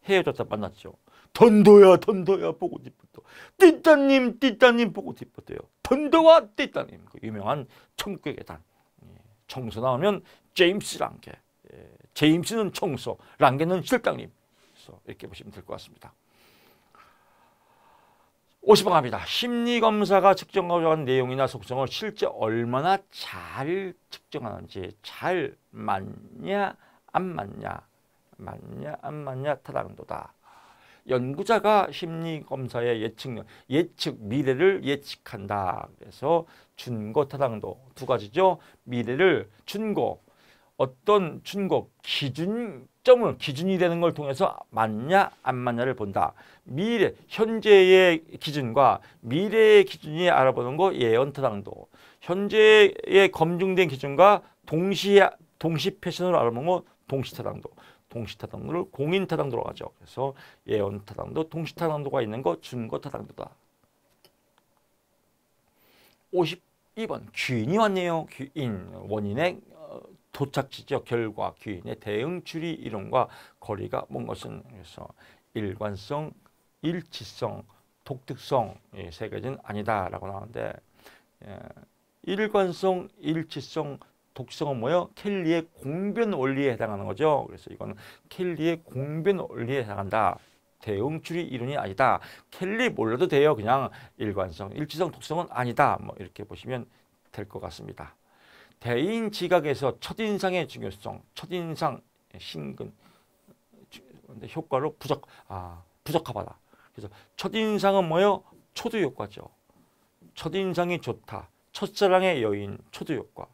헤어졌다 만났죠. 던도야 던도야 보고 싶었어. 띠따님 띠따님 보고 싶었대요. 던도와 띠따님 그 유명한 천국의 계단. 예, 정서 나오면 제임스란 게 제임스는 청소, 랑게는 실장님. 이렇게 보시면 될 것 같습니다. 50번 갑니다. 심리검사가 측정하고자 하 내용이나 속성을 실제 얼마나 잘 측정하는지 잘 맞냐 안 맞냐 맞냐 안 맞냐 타당도다. 연구자가 심리검사의 예측, 예측 미래를 예측한다. 그래서 준고 타당도 두 가지죠. 미래를 준고 어떤 충고 기준점을 기준이 되는 걸 통해서 맞냐 안 맞냐를 본다. 미래 현재의 기준과 미래의 기준이 알아보는 거 예언 타당도. 현재의 검증된 기준과 동시 동시 패션으로 알아보는 거 동시 타당도. 동시 타당도를 공인 타당도로 하죠. 그래서 예언 타당도, 동시 타당도가 있는 거 증거 타당도다. 52번 귀인이 왔네요. 귀인 원인의 도착 지적 결과 기인의 대응 추리 이론과 거리가 먼 것은 그래서 일관성, 일치성, 독특성 이세 예, 가지는 아니다라고 나오는데 예, 일관성, 일치성, 독성은 뭐요 켈리의 공변 원리에 해당하는 거죠. 그래서 이거 켈리의 공변 원리에 해당한다. 대응 추리 이론이 아니다. 켈리 몰라도 돼요. 그냥 일관성, 일치성, 독성은 아니다. 뭐 이렇게 보시면 될 것 같습니다. 대인 지각에서 첫인상의 중요성, 첫인상 신근 효과로 부적 아 부적합하다. 그래서 첫인상은 뭐요? 초두 효과죠. 첫인상이 좋다. 첫사랑의 여인 초두 효과.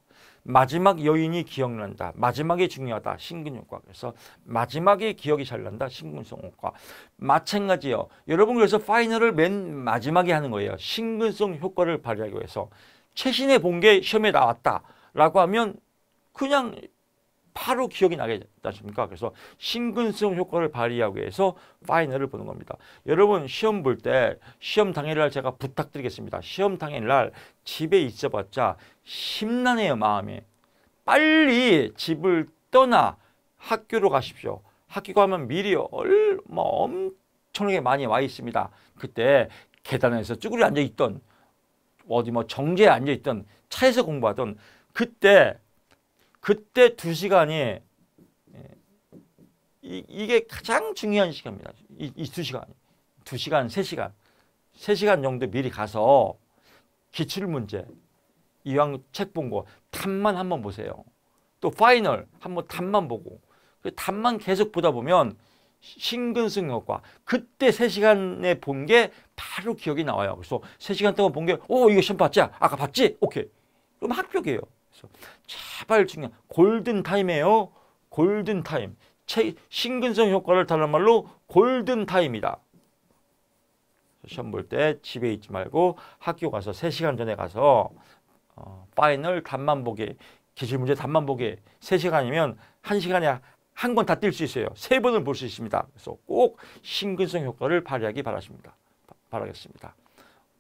마지막 여인이 기억난다. 마지막이 중요하다. 신근효과. 그래서 마지막에 기억이 잘 난다. 신근성 효과. 마찬가지요. 여러분 그래서 파이널을 맨 마지막에 하는 거예요. 신근성 효과를 발휘하기 위해서 최신의 본게 시험에 나왔다. 라고 하면 그냥 바로 기억이 나게 되습니까 그래서 심근성 효과를 발휘하기 위해서 파이널을 보는 겁니다. 여러분 시험 볼 때 시험 당일날 제가 부탁드리겠습니다. 시험 당일날 집에 있어봤자 심란해요 마음이. 빨리 집을 떠나 학교로 가십시오. 학교 가면 미리 얼마 뭐 엄청나게 많이 와 있습니다. 그때 계단에서 쭈그려 앉아있던 어디 뭐 정제에 앉아있던 차에서 공부하던 그때 그때 두 시간이 예, 이, 이게 가장 중요한 시간입니다. 이 두 시간, 두 시간, 세 시간, 세 시간 정도 미리 가서 기출 문제, 이왕 책 본 거 답만 한 번 보세요. 또 파이널 한번 답만 보고 그 답만 계속 보다 보면 신근성효과 그때 세시간에본 게 바로 기억이 나와요. 그래서 세시간 동안 본 게오 어, 이거 시험 봤지? 아까 봤지? 오케이. 그럼 합격이에요. 그래서 제발 중요한 골든 타임이에요. 골든 타임. 신근성 효과를 달란 말로 골든 타임이다. 시험 볼 때 집에 있지 말고 학교 가서 3시간 전에 가서 어, 파이널 답만 보기, 기출 문제 답만 보기 3시간이면 1시간에 한권다뛸 수 있어요. 세 번을 볼 수 있습니다. 그래서 꼭 신근성 효과를 발휘하기 바라십니다. 바라겠습니다.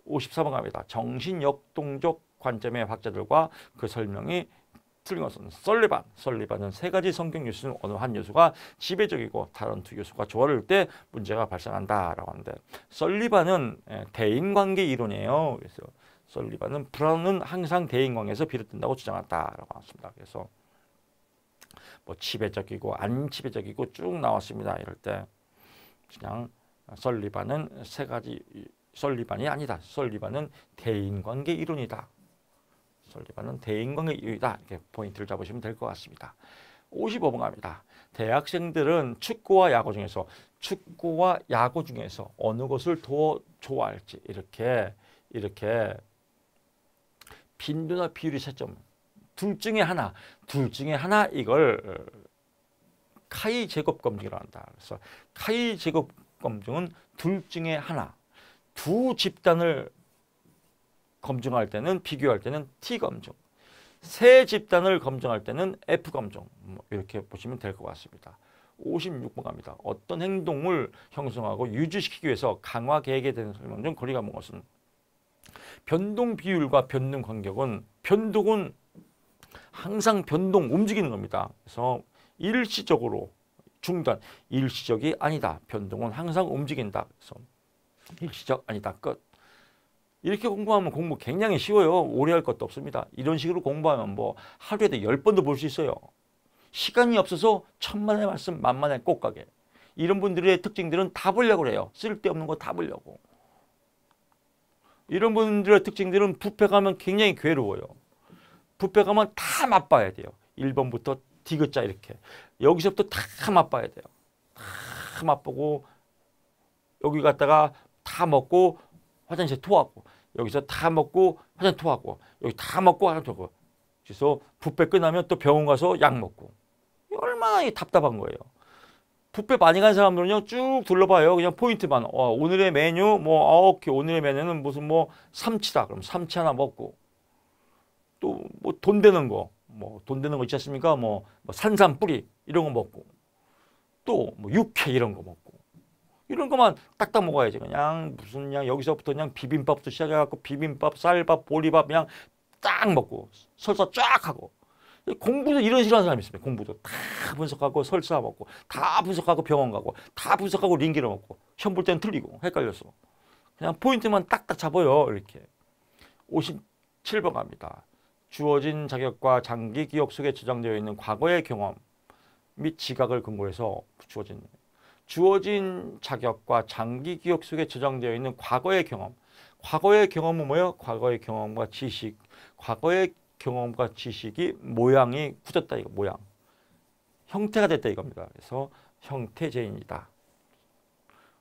54번 갑니다. 정신역동적 관점의 학자들과 그 설명이 틀린 것은 설리반, 설리반은 세 가지 성경 요소는 어느 한 요소가 지배적이고 다른 두 요소가 조화를 때 문제가 발생한다라고 하는데 설리반은 예, 대인관계 이론이에요. 그래서 설리반은 불안은 항상 대인관계에서 비롯된다고 주장한다라고 했습니다. 그래서 뭐 지배적이고 안 지배적이고 쭉 나왔습니다. 이럴 때 그냥 설리반은 세 가지 설리반이 아니다. 설리반은 대인관계 이론이다. 설립하는 대인관계 이유다 이렇게 포인트를 잡으시면 될 것 같습니다. 55번 갑니다. 대학생들은 축구와 야구 중에서 축구와 야구 중에서 어느 것을 더 좋아할지 이렇게 이렇게 빈도나 비율이 채점 둘 중에 하나 둘 중에 하나 이걸 카이 제곱 검증이라고 한다. 그래서 카이 제곱 검증은 둘 중에 하나 두 집단을 검증할 때는 비교할 때는 T 검증. 세 집단을 검증할 때는 F 검증. 뭐 이렇게 보시면 될 것 같습니다. 56번 갑니다. 어떤 행동을 형성하고 유지시키기 위해서 강화 계획에 대한 설명 중 거리가 먼 것은 변동 비율과 변동 간격은 변동은 항상 변동 움직이는 겁니다. 그래서 일시적으로 중단 일시적이 아니다. 변동은 항상 움직인다. 그래서 일시적 아니다. 끝. 이렇게 공부하면 공부 굉장히 쉬워요. 오래 할 것도 없습니다. 이런 식으로 공부하면 뭐 하루에도 열번도 볼 수 있어요. 시간이 없어서 천만의 말씀 만만의 꽃가게. 이런 분들의 특징들은 다 보려고 해요. 쓸데없는 거 다 보려고. 이런 분들의 특징들은 부패 가면 굉장히 괴로워요. 부패 가면 다 맛봐야 돼요. 1번부터 디귿자 이렇게. 여기서부터 다 맛봐야 돼요. 다 맛보고 여기 갔다가 다 먹고 화장실 토하고 여기서 다 먹고 화장 토하고 여기 다 먹고 화장 토하고 그래서 뷔페 끝나면 또 병원 가서 약 먹고 얼마나 답답한 거예요. 뷔페 많이 간 사람들은요 쭉 둘러봐요. 그냥 포인트만 어, 오늘의 메뉴 뭐 아, 오케이 오늘의 메뉴는 무슨 뭐 삼치다 그럼 삼치 하나 먹고 또 뭐 돈 되는 거 뭐 돈 되는 거 있지 않습니까? 뭐, 뭐 산삼 뿌리 이런 거 먹고 또 뭐 육회 이런 거 먹고 이런 것만 딱딱 먹어야지 그냥 무슨 그냥 여기서부터 그냥 비빔밥도 시작해갖고 비빔밥, 쌀밥, 보리밥 그냥 딱 먹고 설사 쫙 하고 공부도 이런 싫어하는 사람이 있습니다. 공부도 다 분석하고 설사 먹고 다 분석하고 병원 가고 다 분석하고 링기를 먹고 시험 볼 때는 틀리고 헷갈렸어. 그냥 포인트만 딱딱 잡아요 이렇게. 57번 갑니다. 주어진 자격과 장기 기억 속에 저장되어 있는 과거의 경험 및 지각을 근거해서 주어진 주어진 자격과 장기 기억 속에 저장되어 있는 과거의 경험. 과거의 경험은 뭐예요? 과거의 경험과 지식. 과거의 경험과 지식이 모양이 굳었다 이거 모양. 형태가 됐다 이겁니다. 그래서 형태재인이다.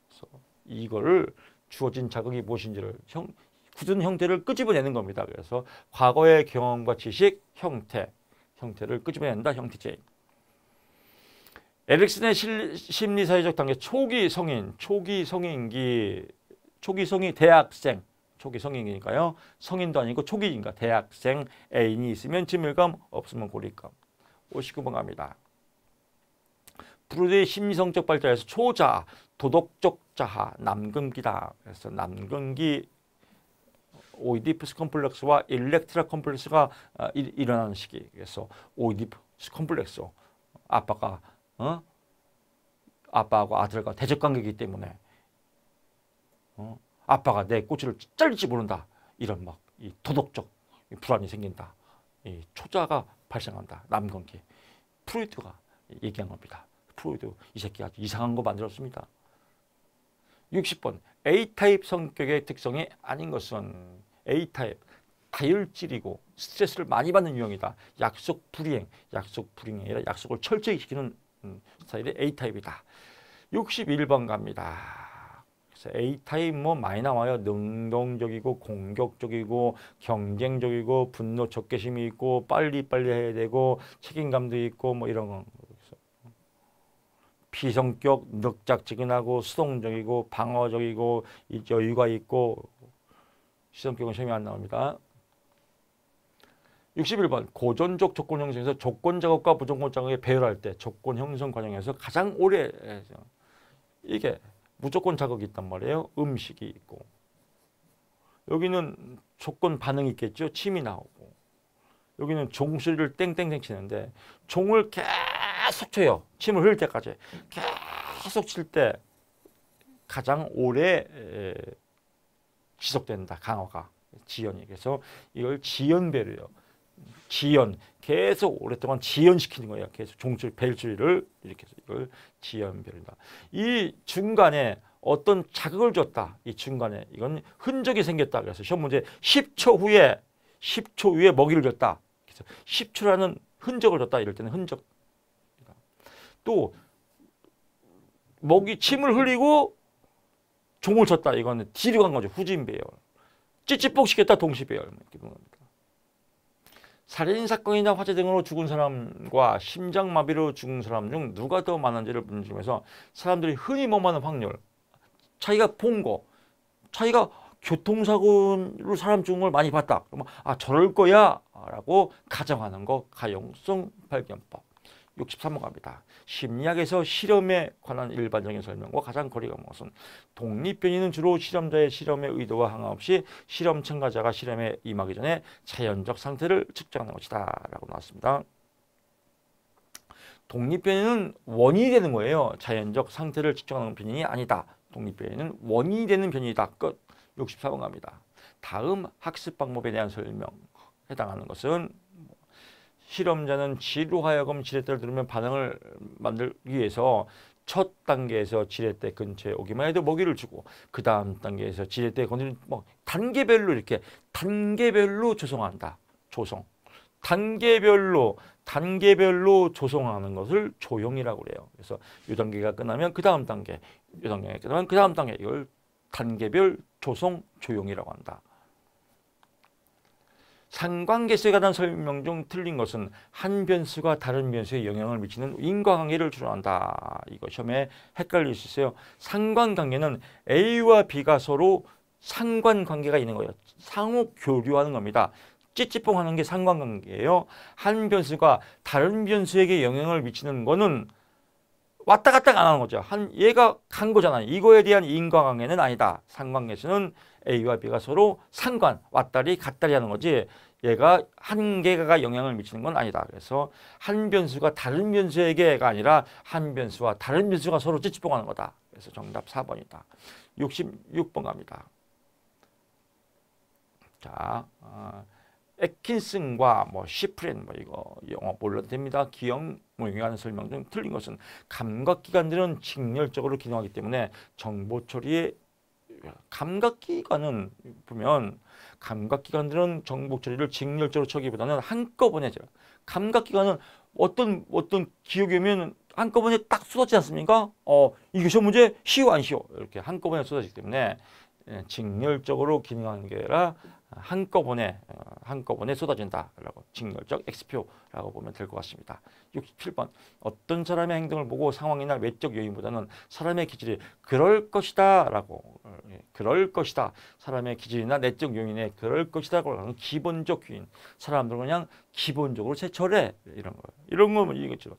그래서 이거를 주어진 자극이 무엇인지를 형, 굳은 형태를 끄집어내는 겁니다. 그래서 과거의 경험과 지식, 형태, 형태를 끄집어낸다. 형태재인. 에릭슨의 실, 심리사회적 단계 초기 성인, 초기 성인기, 초기 성인 대학생, 초기 성인이니까요. 성인도 아니고 초기인가 대학생 애인이 있으면 지밀감, 없으면 고립감. 59번 갑니다. 브루드의 심리성적 발달에서 초자, 도덕적 자하, 남금기다. 그래서 남금기 오이디푸스 컴플렉스와 일렉트라 컴플렉스가 어, 일, 어나는 시기. 그래서 오이디푸스 컴플렉스 아빠가 어? 아빠하고 아들과 대적관계이기 때문에 어? 아빠가 내 꼬치를 잘릴지 모른다. 이런 막 이 도덕적 불안이 생긴다. 이 초자가 발생한다. 남관계. 프로이트가 얘기한 겁니다. 프로이트 이 새끼 아주 이상한 거 만들었습니다. 60번 A타입 성격의 특성이 아닌 것은 A타입 다혈질이고 스트레스를 많이 받는 유형이다. 약속 불이행, 약속 불이행이 아니라 약속을 철저히 지키는 음, 스타일이 A타입이다. 61번 갑니다. A타입 뭐 많이 나와요. 능동적이고 공격적이고 경쟁적이고 분노 적개심이 있고 빨리빨리 해야 되고 책임감도 있고 뭐 이런 거. 비성격, 넉작지근하고 수동적이고 방어적이고 여유가 있고 시선격은 시험이 안 나옵니다. 61번 고전적 조건 형성에서 조건 작업과 무조건 작업에 배열할 때 조건 형성 과정에서 가장 오래 예, 이게 무조건 작업이 있단 말이에요. 음식이 있고 여기는 조건 반응이 있겠죠. 침이 나오고 여기는 종소리를 땡땡땡 치는데 종을 계속 쳐요. 침을 흘릴 때까지 계속 칠 때 가장 오래 예, 지속된다. 강화가 지연이 그래서 이걸 지연배를요. 지연 계속 오랫동안 지연시키는 거예요. 계속 종줄 벨줄을 이렇게 해서 이걸 지연별이다. 이 중간에 어떤 자극을 줬다. 이 중간에 이건 흔적이 생겼다. 그래서 시험 문제 10초 후에 10초 후에 먹이를 줬다. 그래서 10초라는 흔적을 줬다. 이럴 때는 흔적. 또 먹이 침을 흘리고 종을 쳤다. 이거는 뒤로 간 거죠. 후진 배열. 찌찌뽕 시켰다. 동시 배열. 뭐 이렇게 보는 겁니다. 살인 사건이나 화재 등으로 죽은 사람과 심장마비로 죽은 사람 중 누가 더 많은지를 분석하면서 사람들이 흔히 범하는 확률 차이가 본거 차이가 교통사고로 사람 죽은 걸 많이 봤다 그러면 아 저럴 거야 라고 가정하는 거 가용성 발견법 63번 갑니다. 심리학에서 실험에 관한 일반적인 설명과 가장 거리가 먼 것은 독립변이는 주로 실험자의 실험의 의도와 상관없이 실험 참가자가 실험에 임하기 전에 자연적 상태를 측정하는 것이다 라고 나왔습니다. 독립변이는 원인이 되는 거예요. 자연적 상태를 측정하는 변이 아니다. 독립변이는 원인이 되는 변이다. 끝 64번 갑니다. 다음 학습 방법에 대한 설명 해당하는 것은 실험자는 지루 하여금 지렛대를 누르면 반응을 만들기 위해서 첫 단계에서 지렛대 근처에 오기만 해도 먹이를 주고 그 다음 단계에서 지렛대 건드리는 뭐 단계별로 이렇게 단계별로 조성한다. 조성. 단계별로 단계별로 조성하는 것을 조형이라고 그래요. 그래서 이 단계가 끝나면 그 다음 단계, 이 단계가 끝나면 그 다음 단계 이걸 단계별 조성 조형이라고 한다. 상관계수에 관한 설명 중 틀린 것은 한 변수가 다른 변수에 영향을 미치는 인과관계를 주론한다 이거 시험에 헷갈릴 수 있어요. 상관관계는 A와 B가 서로 상관관계가 있는 거예요. 상호 교류하는 겁니다. 찌찌뽕 하는 게 상관관계예요. 한 변수가 다른 변수에게 영향을 미치는 거는 왔다 갔다 안 하는 거죠. 한 얘가 간 거잖아요. 이거에 대한 인과관계는 아니다. 상관계수는 A와 B가 서로 상관 왔다리 갔다리 하는 거지 얘가 한 개가 영향을 미치는 건 아니다. 그래서 한 변수가 다른 변수에게가 아니라 한 변수와 다른 변수가 서로 찌찌뽕하는 거다. 그래서 정답 4번이다. 66번 갑니다. 자, 어, 에킨슨과 뭐 시프렌 뭐 이거 영어 몰라도 됩니다. 기억 모형이라는 설명 중 틀린 것은 감각기관들은 직렬적으로 기능하기 때문에 정보 처리에 감각기관은 보면 감각기관들은 정복 처리를 직렬적으로 처기보다는 한꺼번에 제가 감각기관은 어떤 어떤 기억이 오면 한꺼번에 딱 쏟아지지 않습니까? 어 이것이 문제 쉬워 안 쉬워 이렇게 한꺼번에 쏟아지기 때문에 예, 직렬적으로 기능하는 게라 아니 한꺼번에 어, 한꺼번에 쏟아진다라고 직렬적 X표라고 보면 될 것 같습니다. 67번 어떤 사람의 행동을 보고 상황이나 외적 요인보다는 사람의 기질이 그럴 것이다 라고 예, 그럴 것이다 사람의 기질이나 내적 요인에 그럴 것이다 라고 하는 기본적 귀인 사람들 그냥 기본적으로 제철해 이런 거 이런 거면 뭐 이거죠.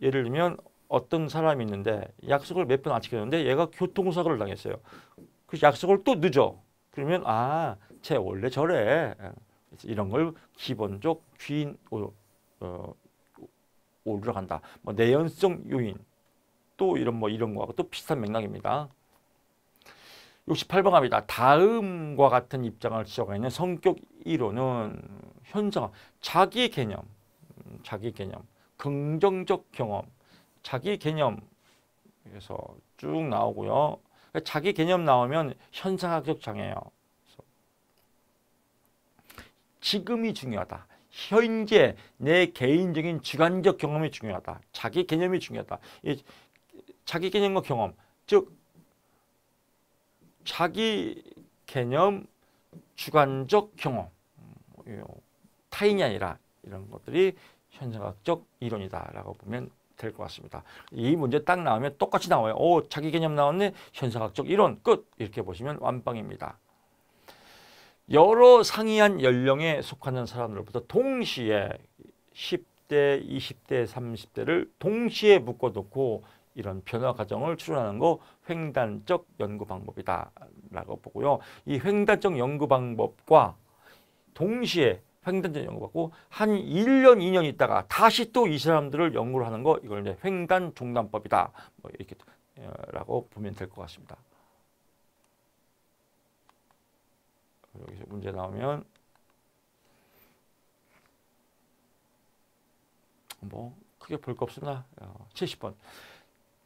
예를 들면 어떤 사람이 있는데 약속을 몇 번 안 지켰는데 얘가 교통사고를 당했어요. 그 약속을 또 늦어. 그러면 아쟤 원래 저래. 예, 이런 걸 기본적 귀인으로 어, 올라간다. 뭐 내연성 요인 또 이런 뭐 이런 거하고 또 비슷한 맥락입니다. 68번 갑니다. 다음과 같은 입장을 지적하는 성격 이론은 현상, 자기 개념, 음, 자기 개념, 긍정적 경험, 자기 개념 그서쭉 나오고요. 그러니까 자기 개념 나오면 현상학적 장애예요. 지금이 중요하다. 현재 내 개인적인 주관적 경험이 중요하다. 자기 개념이 중요하다. 자기 개념과 경험, 즉 자기 개념, 주관적 경험, 뭐, 타인이 아니라 이런 것들이 현상학적 이론이다라고 보면 될 것 같습니다. 이 문제 딱 나오면 똑같이 나와요. 오, 자기 개념 나왔네. 현상학적 이론 끝. 이렇게 보시면 완빵입니다. 여러 상이한 연령에 속하는 사람들로부터 동시에 10대, 20대, 30대를 동시에 묶어놓고 이런 변화 과정을 추론하는 거 횡단적 연구 방법이다라고 보고요. 이 횡단적 연구 방법과 동시에 횡단적 연구받고 한 1년, 2년 있다가 다시 또 이 사람들을 연구를 하는 거 이걸 이제 횡단 중단법이다. 뭐 이렇게 어, 라고 보면 될 것 같습니다. 여기서 문제 나오면 뭐 크게 볼 거 없으나 70번 어,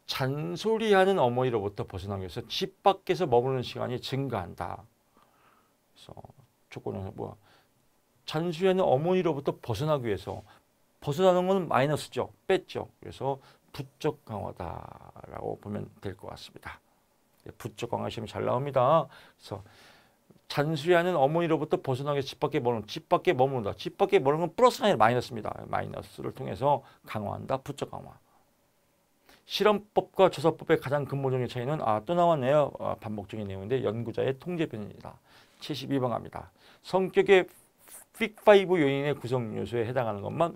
잔소리하는 어머니로부터 벗어나기 위해서 집 밖에서 머무는 시간이 증가한다. 그래서 조건은 뭐 잔소리하는 어머니로부터 벗어나기 위해서 벗어나는 건 마이너스죠. 뺐죠. 그래서 부쩍 강화다라고 보면 될 것 같습니다. 네, 부쩍 강화시면 잘 나옵니다. 그래서 잔수하는 어머니로부터 벗어나게 집 밖에 머무는 집 밖에 머무른다. 집 밖에 머무는 건 플러스가 아니라 마이너스입니다. 마이너스를 통해서 강화한다. 부적 강화. 실험법과 조사법의 가장 근본적인 차이는 아또 나왔네요. 아, 반복적인 내용인데 연구자의 통제변입니다. 72번 갑니다. 성격의 픽5 요인의 구성 요소에 해당하는 것만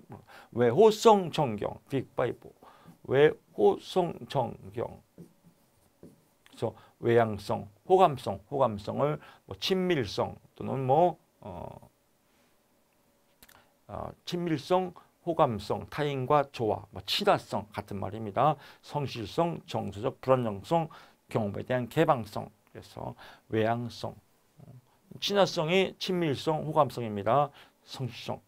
외호성 정경 픽5 외호성 정경 그래서 외향성, 호감성, 호감성을 뭐 친밀성 또는 뭐 어, 어, 친밀성, 호감성, 타인과 조화, 뭐 친화성 같은 말입니다. 성실성, 정서적 불안정성, 경험에 대한 개방성, 그래서 외향성, 어, 친화성이 친밀성, 호감성입니다. 성실성,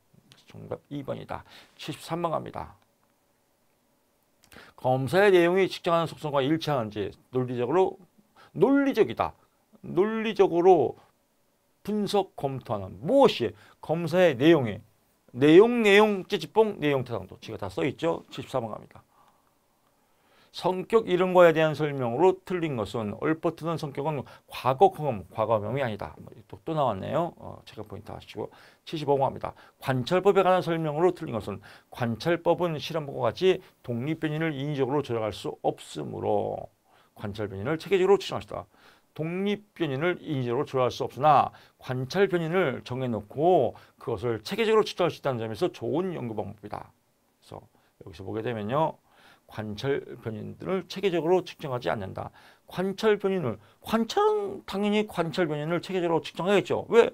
정답 2번이다. 73번 갑니다. 검사의 내용이 측정하는 속성과 일치하는지 논리적으로 논리적이다. 논리적으로 분석 검토하는 무엇이 검사의 내용에 내용 내용 찌찌뽕 내용 태상 조치가 다 써있죠. 74번 갑니다. 성격 이런 거에 대한 설명으로 틀린 것은 얼버트는 성격은 과거형, 과거명이 아니다. 뭐 또, 또 나왔네요. 어, 체크 포인트 하시고 75번 합니다. 관찰법에 관한 설명으로 틀린 것은 관찰법은 실험과 같이 독립변인을 인위적으로 조작할 수 없으므로 관찰 변인을 체계적으로 추정하시다. 독립 변인을 인위적으로 조회할 수 없으나 관찰 변인을 정해놓고 그것을 체계적으로 추정할 수 있다는 점에서 좋은 연구 방법이다. 그래서 여기서 보게 되면요. 관찰 변인들을 체계적으로 측정하지 않는다. 관찰 변인을 관찰은 당연히 관찰 변인을 체계적으로 측정하겠죠. 왜?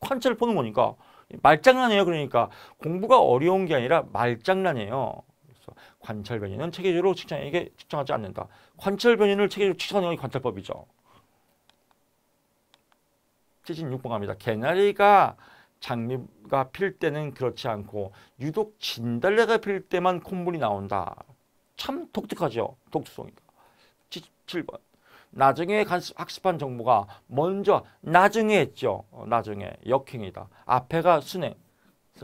관찰을 보는 거니까 말장난이에요. 그러니까 공부가 어려운 게 아니라 말장난이에요. 없어. 관찰 변이는 체계적으로 측정에게 측정하지 않는다. 관찰 변인을 체계적으로 측정하는 게 관찰법이죠. 76번 갑니다. 개나리가 장미가 필 때는 그렇지 않고 유독 진달래가 필 때만 콧물이 나온다. 참 독특하죠. 독특성이. 77번. 나중에 학습한 정보가 먼저 나중에 했죠. 어, 나중에 역행이다. 앞에가 순행.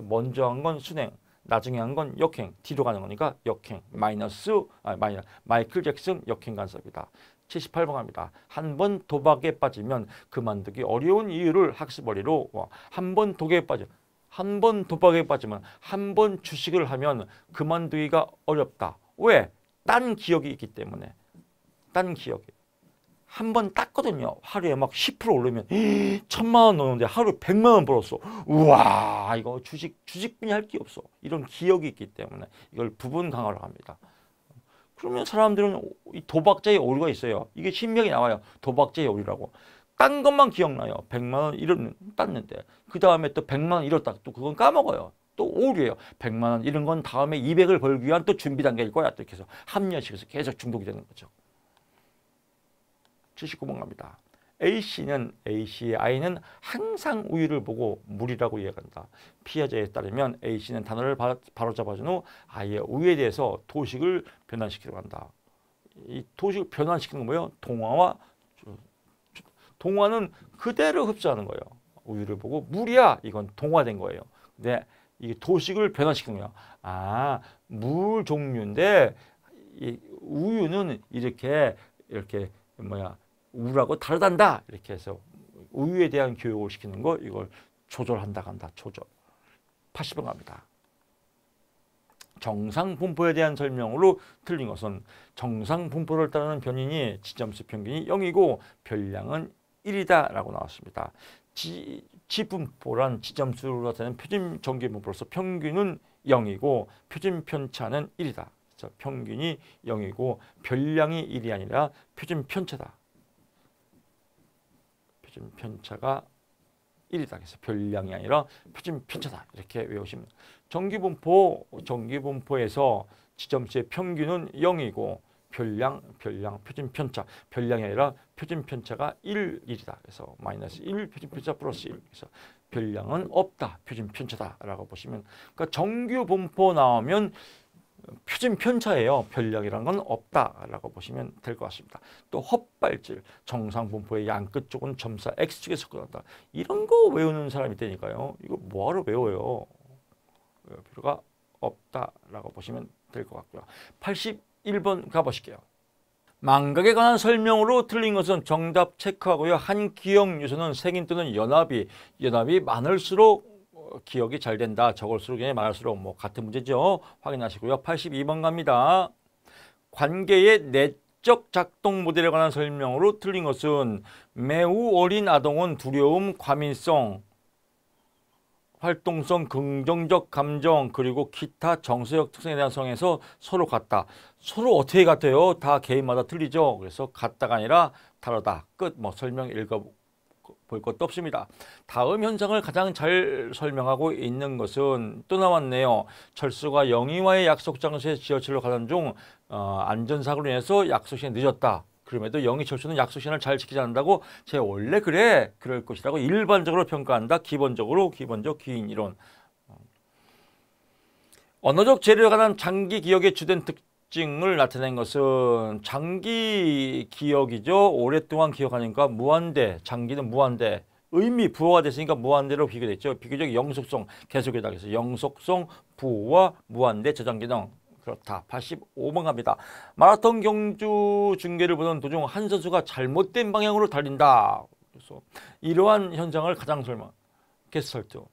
먼저 한 건 순행. 나중에 한 건 역행, 뒤로 가는 거니까 역행, 마이너스, 아, 마이너, 마이클 잭슨 역행 간섭이다. 78번 갑니다한 번 도박에 빠지면 그만두기 어려운 이유를 학습머리로 어, 한번도 독에 빠져 한 번 도박에 빠지면 한 번 주식을 하면 그만두기가 어렵다. 왜? 딴 기억이 있기 때문에. 딴 기억이. 한번 땄거든요. 하루에 막 10%올르면 천만 원 넣는데 었 하루 에 100만 원 벌었어. 우와 이거 주식 주식뿐이 할 게 없어. 이런 기억이 있기 때문에 이걸 부분 강화를 합니다. 그러면 사람들은 도박자의 오류가 있어요. 이게 신명이 나와요. 도박자의 오류라고. 딴 것만 기억나요. 100만 원 이런 땄는데 그 다음에 또 100만 원 이렇다 또 그건 까먹어요. 또 오류예요. 100만 원 이런 건 다음에 200을 벌기 위한 또 준비 단계일 거야. 이렇게 해서 합리화시켜서 계속 중독이 되는 거죠. 79번 갑니다. A씨는 A씨의 아이는 항상 우유를 보고 물이라고 이해한다. 피해자에 따르면 A씨는 단어를 바로잡아준 후 아이의 우유에 대해서 도식을 변환시키려고 한다. 이 도식을 변환시키는 거예요 동화와 동화는 그대로 흡수하는 거예요. 우유를 보고 물이야 이건 동화된 거예요. 근데 이 도식을 변환시키는 거예요. 아, 물 종류인데 이 우유는 이렇게 이렇게 뭐야 우라고 다르단다 이렇게 해서 우유에 대한 교육을 시키는 거 이걸 조절한다 간다 조절 80번 갑니다. 정상 분포에 대한 설명으로 틀린 것은 정상 분포를 따르는 변인이 지점수 평균이 0이고 별량은 1이다 라고 나왔습니다. 지, 지분포란 지점수로 나타내는 표준 정계 분포로서 평균은 0이고 표준 편차는 1이다. 평균이 0이고 별량이 1이 아니라 표준 편차다. 표준 편차가 1이다. 그래서 별량이 아니라 표준 편차다. 이렇게 외우시면 정기분포, 정기분포에서 지점수의 평균은 0이고 별량, 별량, 표준 편차, 별량이 아니라 표준 편차가 1, 1이다. 그래서 마이너스 1, 표준 편차 플러스 1. 그래서 별량은 없다. 표준 편차다라고 보시면 그러니까 정규 분포 나오면 표준 편차예요. 편량이라는 건 없다라고 보시면 될 것 같습니다. 또 헛발질, 정상분포의 양끝 쪽은 점사 X축에 접근한다. 이런 거 외우는 사람이 되니까요. 이거 뭐하러 외워요? 필요가 없다라고 보시면 될 것 같고요. 81번 가보실게요. 망각에 관한 설명으로 틀린 것은 정답 체크하고요. 한 기억 유서는 색인 또는 연합이, 연합이 많을수록 기억이 잘 된다. 적을수록 예, 많을수록 뭐 같은 문제죠. 확인하시고요. 82번 갑니다. 관계의 내적 작동 모델에 관한 설명으로 틀린 것은 매우 어린 아동은 두려움, 과민성, 활동성, 긍정적 감정, 그리고 기타 정서적 특성에 대한 성에서 서로 같다. 서로 어떻게 같아요? 다 개인마다 틀리죠. 그래서 같다가 아니라 다르다. 끝. 뭐 설명 읽어 보볼 것도 없습니다. 다음 현상을 가장 잘 설명하고 있는 것은 또 나왔네요. 철수가 영희와의 약속 장소에 지하철로 가던 중 어, 안전사고로 인해서 약속 시간이 늦었다. 그럼에도 영희 철수는 약속 시간을 잘 지키지 않는다고 제 원래 그래 그럴 것이라고 일반적으로 평가한다. 기본적으로 기본적 기인 이론. 어. 언어적 재료에 관한 장기 기억의 주된 특, 특징을 나타낸 것은 장기 기억이죠. 오랫동안 기억하니까 무한대, 장기는 무한대. 의미 부호가 됐으니까 무한대로 비교됐죠. 비교적 영속성 계속해다 그래서 영속성 부호와 무한대 저장 기능 그렇다. 85번 갑니다. 마라톤 경주 중계를 보는 도중 한 선수가 잘못된 방향으로 달린다. 그래서 이러한 현장을 가장 설명 게스트 설정.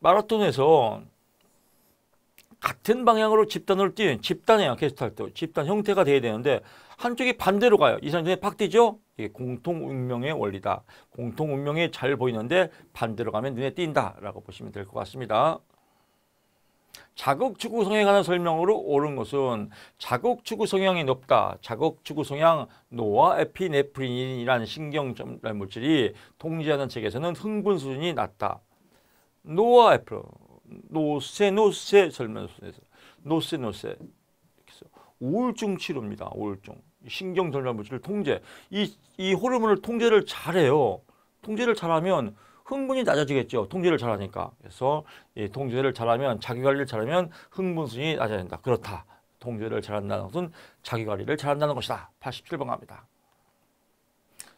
마라톤에서 같은 방향으로 집단을로뛰집단이 캐스트할 때 집단 형태가 돼야 되는데 한쪽이 반대로 가요. 이사람들팍 뛰죠. 이게 공통 운명의 원리다. 공통 운명이 잘 보이는데 반대로 가면 눈에 띈다라고 보시면 될 것 같습니다. 자극 추구 성향에 관한 설명으로 옳은 것은 자극 추구 성향이 높다. 자극 추구 성향 노화 에피네프린이라는 신경 전달 물질이 통제하는 책에서는 흥분 수준이 낮다. 노화 에프 노세 노세 절면술에서 노세 노세 우울증 치료입니다. 우울증 신경절단물질 통제 이, 이 호르몬을 통제를 잘해요. 통제를 잘하면 흥분이 낮아지겠죠. 통제를 잘하니까 그래서 이 통제를 잘하면 자기관리를 잘하면 흥분순이 낮아진다. 그렇다. 통제를 잘한다는 것은 자기관리를 잘한다는 것이다. 87번 갑니다.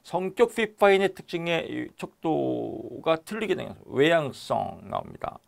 성격 피파인의 특징의 척도가 틀리게 되는 외향성 나옵니다.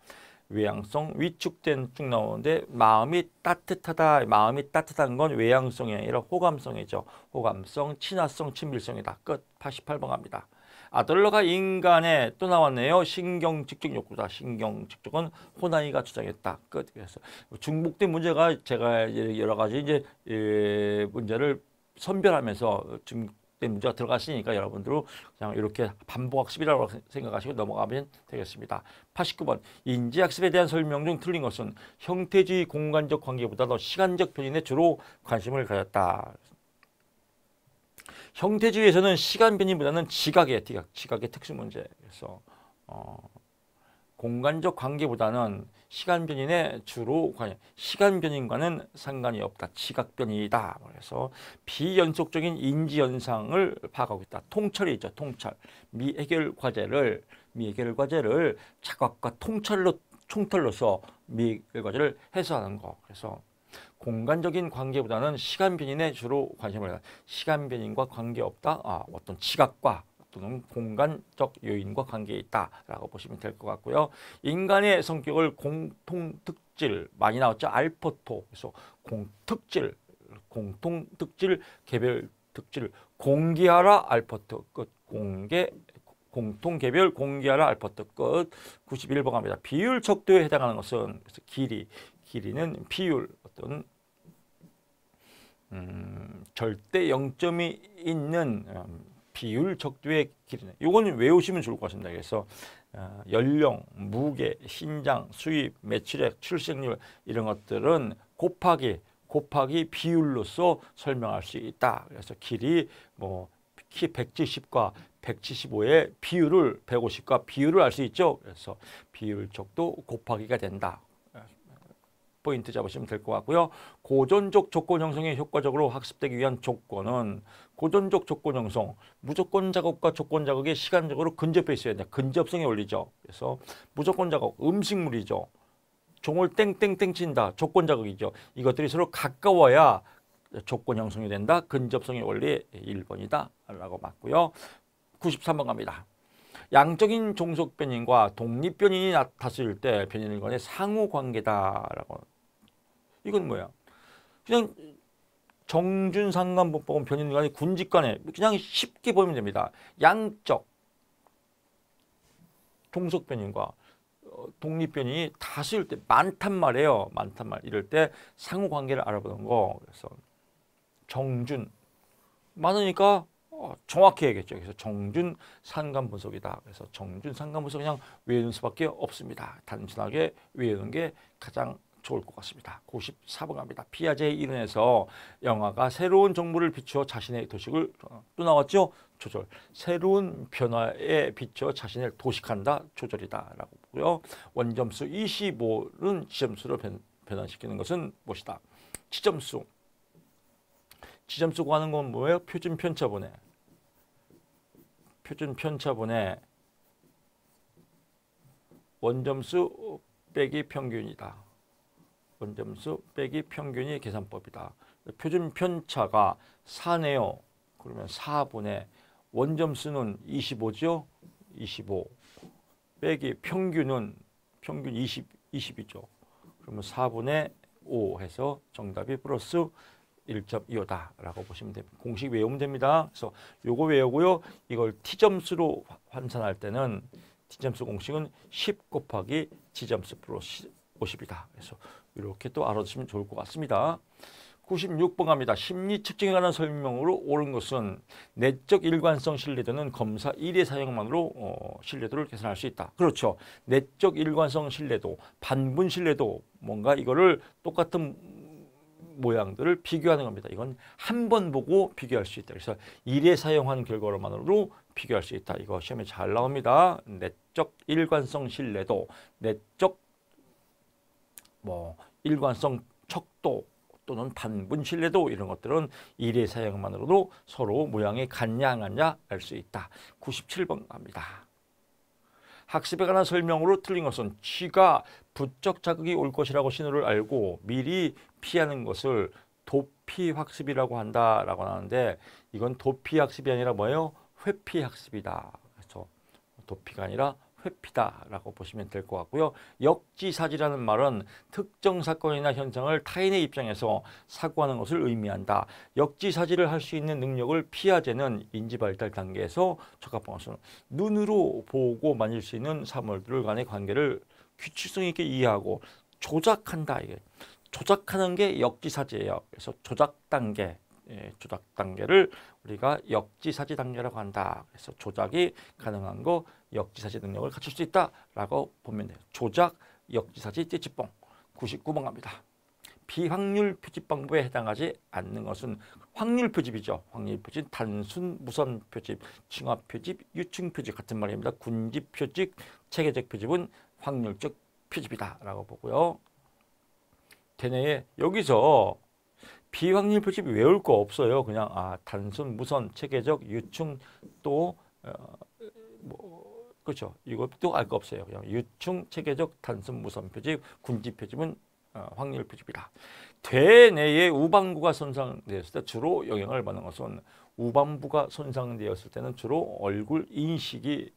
외향성 위축된 쭉 나오는데 마음이 따뜻하다 마음이 따뜻한 건 외향성이 아니라 호감성이죠 호감성 친화성 친밀성이다 끝 88번 갑니다 아들러가 인간에 또 나왔네요 신경 직종 욕구다 신경 직종은 호나이가 주장했다 끝 그래서 중복된 문제가 제가 여러 가지 이제 예, 문제를 선별하면서 지금 문제가 들어갔으니까 여러분들 그냥 이렇게 반복학습이라고 생각하시고 넘어가면 되겠습니다. 89번 인지학습에 대한 설명 중 틀린 것은 형태주의 공간적 관계보다 더 시간적 변인에 주로 관심을 가졌다. 형태주의에서는 시간 변인보다는 지각의 지각, 지각의 특수 문제. 그서 어, 공간적 관계보다는 시간 변인에 주로 관여. 시간 변인과는 상관이 없다. 지각 변이다. 뭐 그래서 비연속적인 인지 현상을 파악하고 있다. 통찰이 있죠. 통찰. 미해결 과제를 미해결 과제를 자각과 통찰로 총털로서 미해결 과제를 해소하는 거. 그래서 공간적인 관계보다는 시간 변인에 주로 관심을 갖다. 시간 변인과 관계 없다. 아, 어떤 지각과 또는 공간적 요인과 관계에 있다라고 보시면 될 것 같고요. 인간의 성격을 공통 특질 많이 나왔죠. 알포토 그래서 공특질 공통 특질 개별 특질 공개하라 알포토 끝 공개 공통 개별 공개하라 알포토 끝 91번 갑니다. 비율 척도에 해당하는 것은 길이 길이는 비율 어떤 음, 절대 영점이 있는 음, 비율 적도의 길이는 이거는 외우시면 좋을 것 같습니다. 그래서 어, 연령, 무게, 신장, 수입, 매출액, 출생률 이런 것들은 곱하기 곱하기 비율로서 설명할 수 있다. 그래서 길이 뭐 키 170과 175의 비율을 150과 비율을 알 수 있죠. 그래서 비율적도 곱하기가 된다. 포인트 잡으시면 될 것 같고요. 고전적 조건 형성이 효과적으로 학습되기 위한 조건은 고전적 조건 형성, 무조건 작업과 조건 작업이 시간적으로 근접해 있어야 된다. 근접성의 원리죠. 그래서 무조건 작업, 음식물이죠. 종을 땡땡땡 친다. 조건 작업이죠 이것들이 서로 가까워야 조건 형성이 된다. 근접성의 원리 1번이다. 라고 맞고요. 93번 갑니다. 양적인 종속 변인과 독립 변인이 나타났을 때 변인을 간의 상호 관계다라고. 이건 뭐야? 그냥 정준상관법은 변인관이 군직간에 그냥 쉽게 보면 됩니다. 양적 통속변인과 어, 독립변인이 다수일 때 많단 말이에요. 많단 말. 이럴 때 상호관계를 알아보는 거. 그래서 정준 많으니까 어, 정확히 얘기했죠. 그래서 정준 상간 분석이다. 그래서 정준 상간 분석 그냥 외우는 수밖에 없습니다. 단순하게 외우는 게 가장 좋을 것 같습니다. 94번 갑니다. 피아제에 이른해서 영화가 새로운 정보를 비추어 자신의 도식을 또 나왔죠? 조절. 새로운 변화에 비추어 자신을 도식한다. 조절이다. 라고 보고요. 원점수 25는 지점수로 변, 변환시키는 것은 무엇이다? 지점수. 지점수 구하는 건 뭐예요? 표준 편차분해. 표준 편차분해. 원점수 빼기 평균이다. 원점수 빼기 평균이 계산법이다. 표준 편차가 4네요. 그러면 4분의 원점수는 25죠. 25 빼기 평균은 평균 20, 20이죠. 그러면 4분의 5 해서 정답이 플러스 1.25다라고 보시면 됩니다. 공식 외우면 됩니다. 그래서 요거 외우고요. 이걸 t점수로 환산할 때는 t점수 공식은 10 곱하기 g점수 플러스 50이다. 그래서 이렇게 또 알아두시면 좋을 것 같습니다. 96번 갑니다. 심리 측정에 관한 설명으로 옳은 것은 내적 일관성 신뢰도는 검사 1의 사용만으로 어, 신뢰도를 계산할 수 있다. 그렇죠. 내적 일관성 신뢰도, 반분 신뢰도 뭔가 이거를 똑같은 모양들을 비교하는 겁니다. 이건 한 번 보고 비교할 수 있다. 그래서 1에 사용한 결과로만으로 비교할 수 있다. 이거 시험에 잘 나옵니다. 내적 일관성 신뢰도, 내적 뭐 일관성, 척도 또는 반분 신뢰도 이런 것들은 일의 사용만으로도 서로 모양이 같냐 안 같냐 알 수 있다. 97번 갑니다. 학습에 관한 설명으로 틀린 것은 쥐가 부쩍 자극이 올 것이라고 신호를 알고 미리 피하는 것을 도피 학습이라고 한다라고 하는데 이건 도피 학습이 아니라 뭐예요? 회피 학습이다. 그렇죠? 도피가 아니라 회피다라고 보시면 될 것 같고요. 역지사지라는 말은 특정 사건이나 현상을 타인의 입장에서 사고하는 것을 의미한다. 역지사지를 할 수 있는 능력을 피하제는 인지발달 단계에서 적합방어선 눈으로 보고 만질 수 있는 사물들 간의 관계를 규칙성 있게 이해하고 조작한다. 이게 조작하는 게 역지사지예요. 그래서 조작 단계 예, 조작 단계를 우리가 역지사지 단계라고 한다. 그래서 조작이 가능한 거 역지사지 능력을 갖출 수 있다라고 보면 돼요. 조작, 역지사지, 찌찌뽕 99번 갑니다. 비확률 표집 방법에 해당하지 않는 것은 확률 표집이죠. 확률 표집, 단순 무선 표집, 중합 표집, 유층 표집 같은 말입니다. 군집 표집, 체계적 표집은 확률적 표집이다라고 보고요. 대뇌에 여기서 비확률 표집이 외울 거 없어요. 그냥 아 단순 무선 체계적 유충 또 어, 뭐, 그렇죠. 이것도 알 거 없어요. 그냥 유충 체계적 단순 무선 표집 군집 표집은 어, 확률 표집이다. 대뇌의 우방부가 손상되었을 때 주로 영향을 받는 것은 우방부가 손상되었을 때는 주로 얼굴 인식이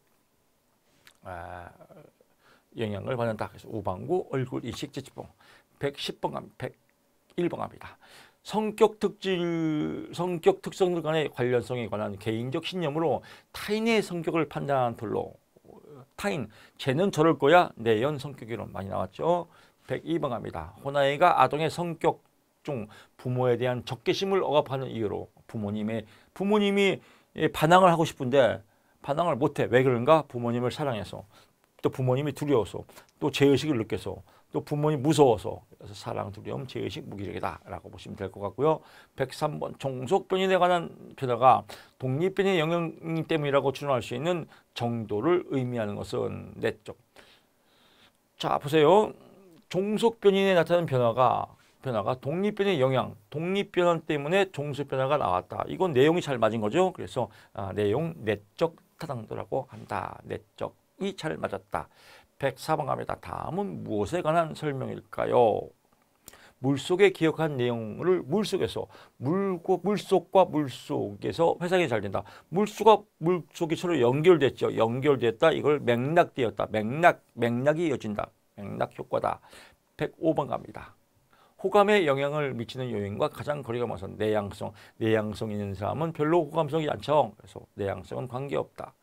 아, 영향을 받는다. 그래서 우방부 얼굴 인식 지지봉 110번 감 101번 갑니다. 성격 특질, 성격 특성들 간의 관련성에 관한 개인적 신념으로 타인의 성격을 판단한는로 타인, 쟤는 저럴 거야 내연 성격이론 많이 나왔죠. 102번 갑니다. 호나이가 아동의 성격 중 부모에 대한 적개심을 억압하는 이유로 부모님의 부모님이 예, 반항을 하고 싶은데 반항을 못해. 왜 그런가? 부모님을 사랑해서 또 부모님이 두려워서 또 죄의식을 느껴서 또 부모님 무서워서 그래서 사랑, 두려움, 죄의식, 무기력이다라고 보시면 될 것 같고요. 103번 종속변인에 관한 표현가 독립변인 영향 때문이라고 추론할 수 있는 정도를 의미하는 것은 내적. 자 보세요. 종속변인에 나타나는 변화가 변화가 독립변의 영향, 독립변환 때문에 종속변화가 나왔다. 이건 내용이 잘 맞은 거죠. 그래서 아, 내용 내적 타당도라고 한다. 내적이 잘 맞았다. 104번 갑니다. 다음은 무엇에 관한 설명일까요? 물속에 기억한 내용을 물속에서 물고 물속과 물속에서 회상이 잘 된다. 물속과 물속이 서로 연결됐죠. 연결됐다. 이걸 맥락되었다. 맥락 맥락이 이어진다. 맥락 효과다. 105번 갑니다. 호감에 영향을 미치는 요인과 가장 거리가 먼선 내향성. 내향성 있는 사람은 별로 호감성이 않죠. 그래서 내향성은 관계없다.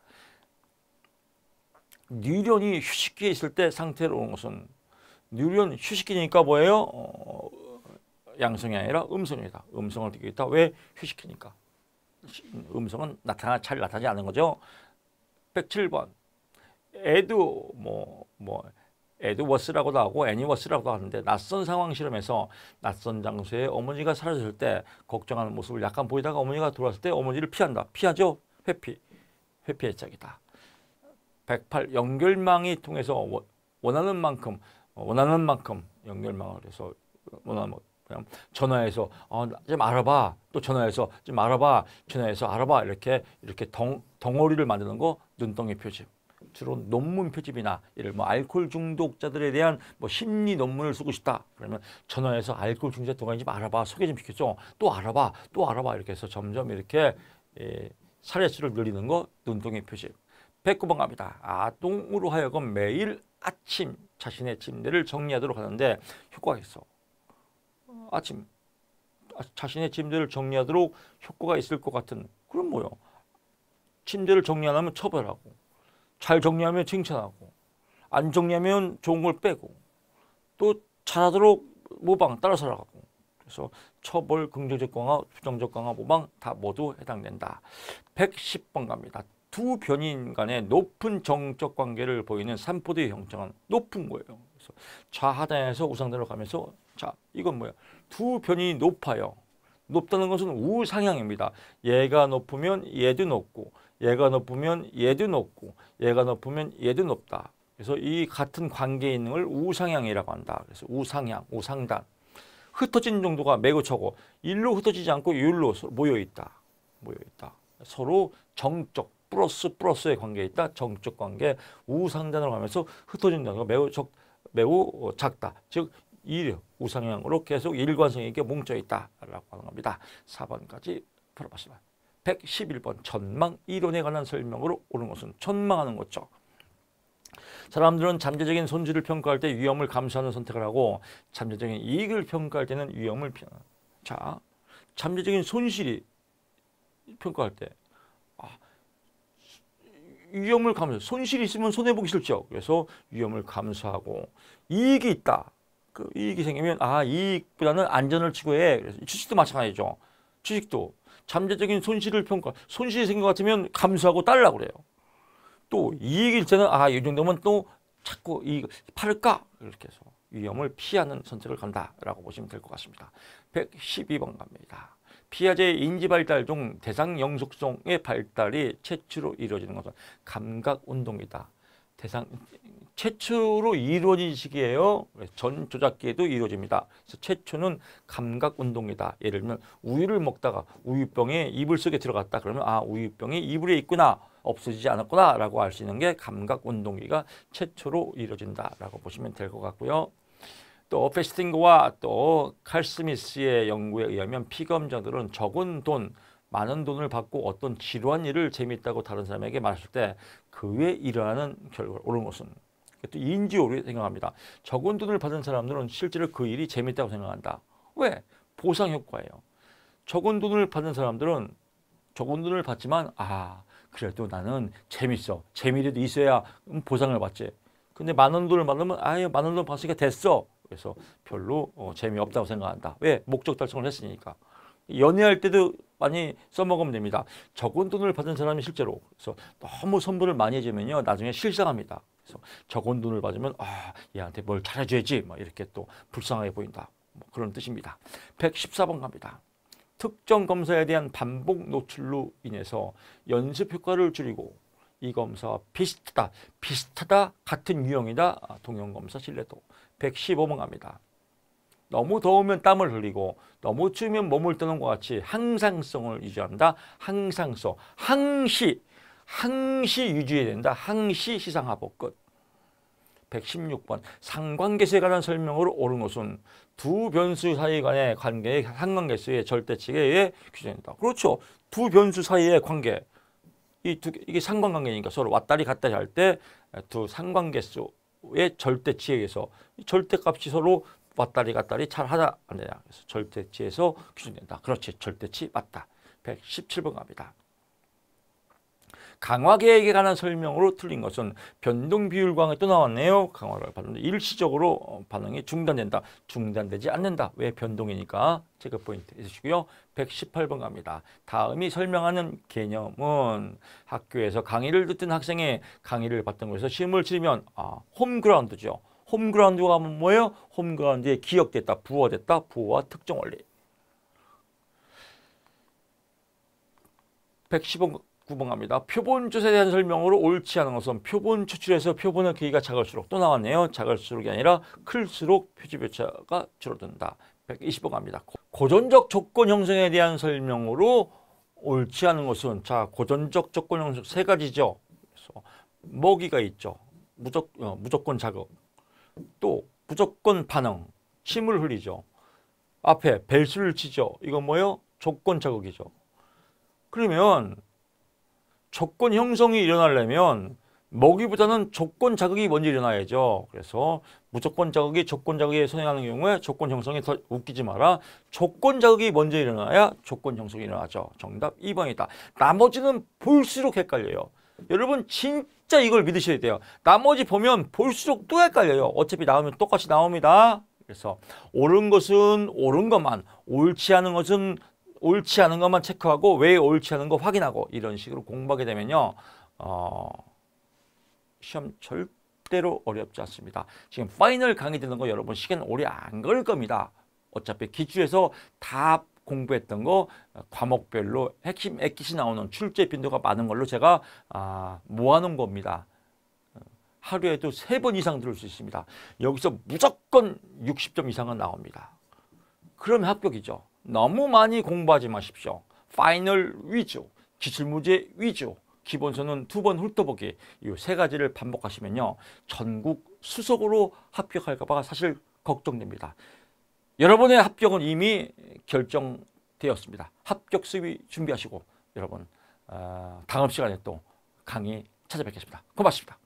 뉴런이 휴식기에 있을 때 상태로 오는 것은 뉴런 휴식기니까 뭐예요? 어, 양성이 아니라 음성이다. 음성을 띠고 있다. 왜 휴식기니까? 음성은 나타나 잘 나타나지 않는 거죠. 107번. 에드 뭐뭐 뭐, 에드워스라고도 하고 애니워스라고도 하는데 낯선 상황 실험에서 낯선 장소에 어머니가 사라졌을 때 걱정하는 모습을 약간 보이다가 어머니가 돌아왔을 때 어머니를 피한다. 피하죠. 회피. 회피의 짝이다. 108 연결망이 통해서 원하는 만큼 어, 원하는 만큼 연결망을 해서 원하는 뭐, 그냥 전화해서 어, 좀 알아봐 또 전화해서 좀 알아봐 전화해서 알아봐 이렇게 이렇게 덩, 덩어리를 만드는 거 눈덩이 표집 주로 논문 표집이나 이를뭐 알코올 중독자들에 대한 뭐 심리 논문을 쓰고 싶다 그러면 전화해서 알코올 중독자 동안인지 알아봐 소개 좀 시켜줘 또 알아봐 또 알아봐 이렇게 해서 점점 이렇게 예, 사례 수를 늘리는 거 눈덩이 표집 1 0 9 갑니다. 아동으로 하여금 매일 아침 자신의 침대를 정리하도록 하는데 효과가 있어. 아침 아, 자신의 침대를 정리하도록 효과가 있을 것 같은 그럼 뭐요? 침대를 정리 안 하면 처벌하고 잘 정리하면 칭찬하고 안 정리하면 좋은 걸 빼고 또 잘하도록 모방 따라 살아가고 그래서 처벌 긍정적 강화, 부정적 강화 모방 다 모두 해당된다. 110번 갑니다. 두 변인 간의 높은 정적 관계를 보이는 삼포대의 형성은 높은 거예요. 그래서 좌하단에서 우상단으로 가면서 자 이건 뭐야? 두 변인이 높아요. 높다는 것은 우상향입니다. 얘가 높으면 얘도 높고 얘가 높으면 얘도 높고 얘가 높으면 얘도 높다. 그래서 이 같은 관계에 있는 걸 우상향이라고 한다. 그래서 우상향, 우상단. 흩어진 정도가 매우 적어. 일로 흩어지지 않고 일로 모여 있다. 모여 있다. 서로 정적 플러스 플러스의 관계에 있다. 정적 관계 우상단으로 가면서 흩어진 단위가 매우 적, 매우 작다. 즉이 일, 우상향으로 계속 일관성 있게 뭉쳐 있다라고 하는 겁니다. 4번까지 풀어봤습니다. 111번 전망 이론에 관한 설명으로 옳은 것은 전망하는 거죠. 사람들은 잠재적인 손질을 평가할 때 위험을 감수하는 선택을 하고 잠재적인 이익을 평가할 때는 위험을 평... 자, 잠재적인 손실이 평가할 때 위험을 감수, 손실이 있으면 손해보기 싫죠. 그래서 위험을 감수하고 이익이 있다. 그 이익이 생기면 아 이익보다는 안전을 치고해. 그래서 주식도 마찬가지죠. 주식도 잠재적인 손실을 평가, 손실이 생긴 것 같으면 감수하고 딸라 그래요. 또 이익일 때는 아이 정도면 또 자꾸 이 팔까 이렇게 해서 위험을 피하는 선택을 간다라고 보시면 될 것 같습니다. 112번 갑니다. 피아제의 인지발달 중 대상 영속성의 발달이 최초로 이루어지는 것은 감각운동이다. 대상 최초로 이루어진 시기예요. 전 조작기에도 이루어집니다. 그래서 최초는 감각 운동이다. 예를 들면 우유를 먹다가 우유병에 이불 속에 들어갔다 그러면 아 우유병이 이불에 있구나 없어지지 않았구나라고 알 수 있는 게 감각 운동기가 최초로 이루어진다라고 보시면 될 것 같고요. 또 페스팅과 또 칼스미스의 연구에 의하면 피검자들은 적은 돈, 많은 돈을 받고 어떤 지루한 일을 재미있다고 다른 사람에게 말했을 때 그외일어나는 결과를 옳은 것은 또 인지오류 생각합니다. 적은 돈을 받은 사람들은 실제로 그 일이 재미있다고 생각한다. 왜? 보상 효과예요. 적은 돈을 받은 사람들은 적은 돈을 받지만 아 그래도 나는 재밌어. 재미라도 있어야 보상을 받지. 근데 많은 돈을 받으면 아예 많은 돈 받으니까 됐어. 그래서 별로 어, 재미없다고 생각한다. 왜? 목적 달성을 했으니까. 연애할 때도 많이 써먹으면 됩니다. 적은 돈을 받은 사람이 실제로 그래서 너무 선물을 많이 해주면요. 나중에 실상합니다. 그래서 적은 돈을 받으면 아 얘한테 뭘 잘해줘야지 막 뭐 이렇게 또 불쌍하게 보인다. 뭐 그런 뜻입니다. 114번 갑니다. 특정 검사에 대한 반복 노출로 인해서 연습 효과를 줄이고 이 검사와 비슷하다, 비슷하다, 같은 유형이다, 아, 동영검사 신뢰도. 115번 갑니다. 너무 더우면 땀을 흘리고 너무 추우면 몸을 뜨는 것 같이 항상성을 유지합다 항상성, 항시, 항시 유지해야 된다. 항시 시상하복 끝. 116번 상관계수에 관한 설명으로 옳은 것은 두 변수 사이 간의 관계의 상관계수의 절대칙에 의해 규정된다. 그렇죠. 두 변수 사이의 관계. 이 두, 이게 상관관계니까 서로 왔다리 갔다리 할 때 두 상관계수 의 절대치에 의해서 절대값이 서로 왔다리 갔다리 잘 하자 안 되냐. 그래서 절대치에서 규정된다. 그렇지. 절대치 맞다. 117번 갑니다. 강화 계획에 관한 설명으로 틀린 것은 변동 비율 강화에 또 나왔네요. 강화를 받는데 일시적으로 어, 반응이 중단된다. 중단되지 않는다. 왜 변동이니까 체크 포인트 해주시고요. 118번 갑니다. 다음이 설명하는 개념은 학교에서 강의를 듣던 학생의 강의를 받던 곳에서 시험을 치면 아, 홈그라운드죠. 홈그라운드가 하면 뭐, 뭐예요? 홈그라운드에 기억됐다, 부호됐다, 부호 특정 원리. 110번 9번갑니다. 표본 추세에 대한 설명으로 옳지 않은 것은 표본 추출에서 표본의 크기가 작을수록 또 나왔네요. 작을수록이 아니라 클수록 표지 배차가 줄어든다. 120번 갑니다. 고전적 조건 형성에 대한 설명으로 옳지 않은 것은 자 고전적 조건 형성 세 가지죠. 그래서 먹이가 있죠. 무적, 어, 무조건 자극 또 무조건 반응 침을 흘리죠. 앞에 벨수를 치죠. 이건 뭐예요? 조건 자극이죠. 그러면 조건 형성이 일어나려면 먹이보다는 조건 자극이 먼저 일어나야죠. 그래서 무조건 자극이 조건 자극에 선행하는 경우에 조건 형성이 더 웃기지 마라. 조건 자극이 먼저 일어나야 조건 형성이 일어나죠. 정답 2번이다. 나머지는 볼수록 헷갈려요. 여러분 진짜 이걸 믿으셔야 돼요. 나머지 보면 볼수록 또 헷갈려요. 어차피 나오면 똑같이 나옵니다. 그래서 옳은 것은 옳은 것만, 옳지 않은 것은 옳지 않은 것만 체크하고 왜 옳지 않은 거 확인하고 이런 식으로 공부하게 되면요. 어, 시험 절대로 어렵지 않습니다. 지금 파이널 강의 듣는 거 여러분 시간 오래 안 걸릴 겁니다. 어차피 기출에서 다 공부했던 거 어, 과목별로 핵심 액기시 나오는 출제 빈도가 많은 걸로 제가 아, 모아놓은 겁니다. 어, 하루에도 세 번 이상 들을 수 있습니다. 여기서 무조건 60점 이상은 나옵니다. 그러면 합격이죠. 너무 많이 공부하지 마십시오. 파이널 위주, 기출문제 위주, 기본서는 두 번 훑어보기 이 세 가지를 반복하시면요. 전국 수석으로 합격할까 봐 사실 걱정됩니다. 여러분의 합격은 이미 결정되었습니다. 합격 수위 준비하시고 여러분 아, 다음 시간에 또 강의 찾아뵙겠습니다. 고맙습니다.